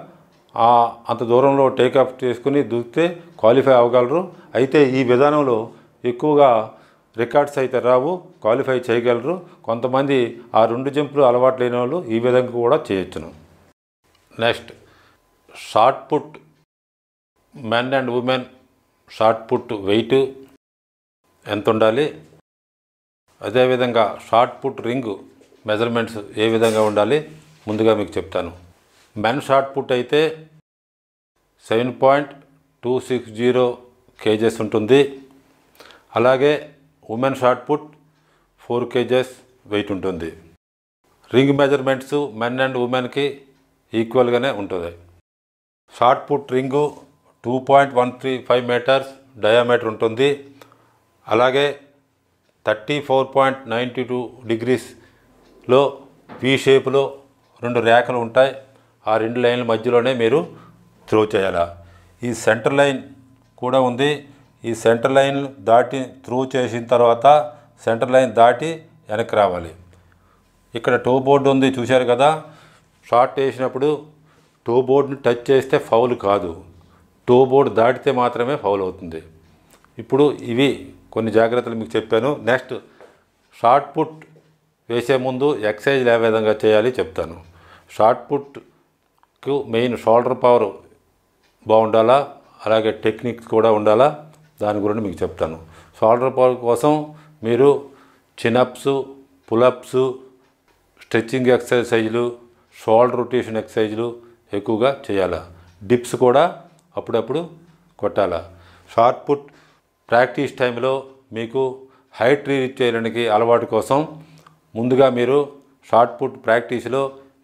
అంత దూరంలో టేక్ ఆఫ్ చేసుకుని దూకితే క్వాలిఫై అవ్వగలరు అయితే ఈ విధానంలో ఎక్కువగా రికార్డ్స్ అయితే రావు క్వాలిఫై చేయగలరు కొంతమంది ఆ రెండు జంపులు అలవాటు లేని వాళ్ళు ఈ విధంగా కూడా చేయొచ్చును next shot put men and women shot put weight ఎంత ఉండాలి అదేవిధంగా షార్ట్ పుట్ రింగ్ మెజర్మెంట్స్ ఏ విధంగా ఉండాలి ముందుగా మీకు చెప్తాను మెన్ షార్ట్ పుట్ అయితే seven point two six zero kgs ఉంటుంది అలాగే women shot put four kgs weight ఉంటుంది రింగ్ మెజర్మెంట్స్ మెన్ అండ్ ఉమెన్కి ఈక్వల్గానే ఉంటుంది shot put ring two point one three five meters diameter ఉంటుంది అలాగే thirty four point ninety two డిగ్రీస్లో P షేప్లో రెండు ర్యాకులు ఉంటాయి ఆ రెండు లైన్ల మధ్యలోనే మీరు త్రో చేయాలి ఈ సెంటర్ లైన్ కూడా ఉంది ఈ సెంటర్ లైన్ దాటి త్రూ చేసిన తర్వాత సెంటర్ లైన్ దాటి వెనక్కి రావాలి ఇక్కడ టూ బోర్డు ఉంది చూశారు కదా షార్ట్ వేసినప్పుడు టూ బోర్డుని టచ్ చేస్తే ఫౌల్ కాదు టూ బోర్డు దాటితే మాత్రమే ఫౌల్ అవుతుంది ఇప్పుడు ఇవి కొన్ని జాగ్రత్తలు మీకు చెప్పాను నెక్స్ట్ షార్ట్ పుట్ వేసే ముందు ఎక్సైజ్ ఏ విధంగా చేయాలి చెప్తాను షార్ట్ పుట్కు మెయిన్ షోల్డర్ పవర్ బాగుండాలా అలాగే టెక్నిక్స్ కూడా ఉండాలా దాని గురించి మీకు చెప్తాను షోల్డర్ పవర్ కోసం మీరు చినప్స్ పులప్స్ స్ట్రెచ్చింగ్ ఎక్సర్సైజ్లు షోల్డర్ రొటేషన్ ఎక్సర్సైజులు ఎక్కువగా చేయాలా డిప్స్ కూడా అప్పుడప్పుడు కొట్టాలా షార్ట్ పుట్ ప్రాక్టీస్ టైంలో మీకు హైట్ రీచ్ చేయడానికి అలవాటు కోసం ముందుగా మీరు షార్ట్ పుట్ ప్రాక్టీస్లో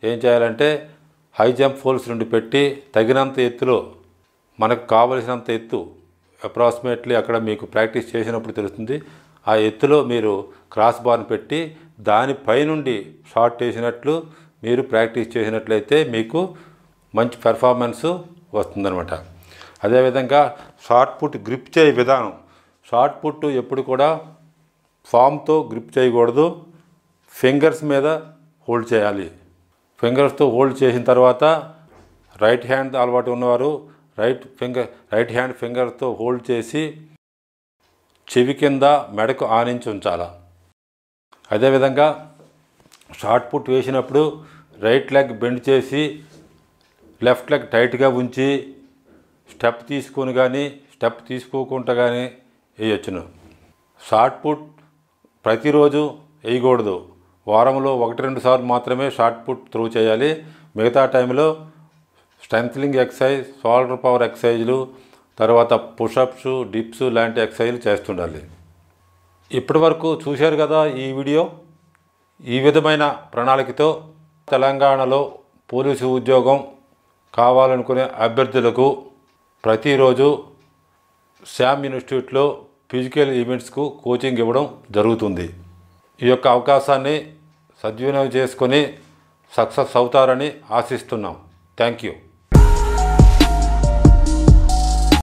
ఏం చేయాలంటే హై జంప్ ఫోల్స్ నుండి పెట్టి తగినంత ఎత్తులో మనకు కావలసినంత ఎత్తు అప్రాక్సిమేట్లీ అక్కడ మీకు ప్రాక్టీస్ చేసినప్పుడు తెలుస్తుంది ఆ ఎత్తులో మీరు క్రాస్ బార్ని పెట్టి దానిపై నుండి షార్ట్ చేసినట్లు మీరు ప్రాక్టీస్ చేసినట్లయితే మీకు మంచి పెర్ఫార్మెన్స్ వస్తుందనమాట అదేవిధంగా షార్ట్ పుట్ గ్రిప్ చేయ విధానం షార్ట్ పుట్ ఎప్పుడు కూడా ఫామ్తో గ్రిప్ చేయకూడదు ఫింగర్స్ మీద హోల్డ్ చేయాలి ఫింగర్స్తో హోల్డ్ చేసిన తర్వాత రైట్ హ్యాండ్ అలవాటు ఉన్నవారు రైట్ ఫింగర్ రైట్ హ్యాండ్ ఫింగర్తో హోల్డ్ చేసి చెవి కింద మెడకు ఆనించి ఉంచాల అదేవిధంగా షార్ట్ పుట్ వేసినప్పుడు రైట్ లెగ్ బెండ్ చేసి లెఫ్ట్ లెగ్ టైట్గా ఉంచి స్టెప్ తీసుకొని కానీ స్టెప్ తీసుకోకుండా కానీ వేయొచ్చును షార్ట్ పుట్ ప్రతిరోజు వేయకూడదు వారంలో ఒకటి రెండు సార్లు మాత్రమే షార్ట్ పుట్ త్రూ చేయాలి మిగతా టైంలో స్ట్రెంథ్లింగ్ ఎక్సైజ్ షోల్డర్ పవర్ ఎక్సర్సైజ్లు తర్వాత పుషప్స్ డిప్స్ లాంటి ఎక్సర్సైజ్లు చేస్తుండాలి ఇప్పటి వరకు చూశారు కదా ఈ వీడియో ఈ విధమైన ప్రణాళికతో తెలంగాణలో పోలీసు ఉద్యోగం కావాలనుకునే అభ్యర్థులకు ప్రతిరోజు శామ్ ఇన్స్టిట్యూట్లో ఫిజికల్ ఈవెంట్స్కు కోచింగ్ ఇవ్వడం జరుగుతుంది ఈ యొక్క అవకాశాన్ని సద్వినియోగం చేసుకొని సక్సెస్ అవుతారని ఆశిస్తున్నాం థ్యాంక్ యూ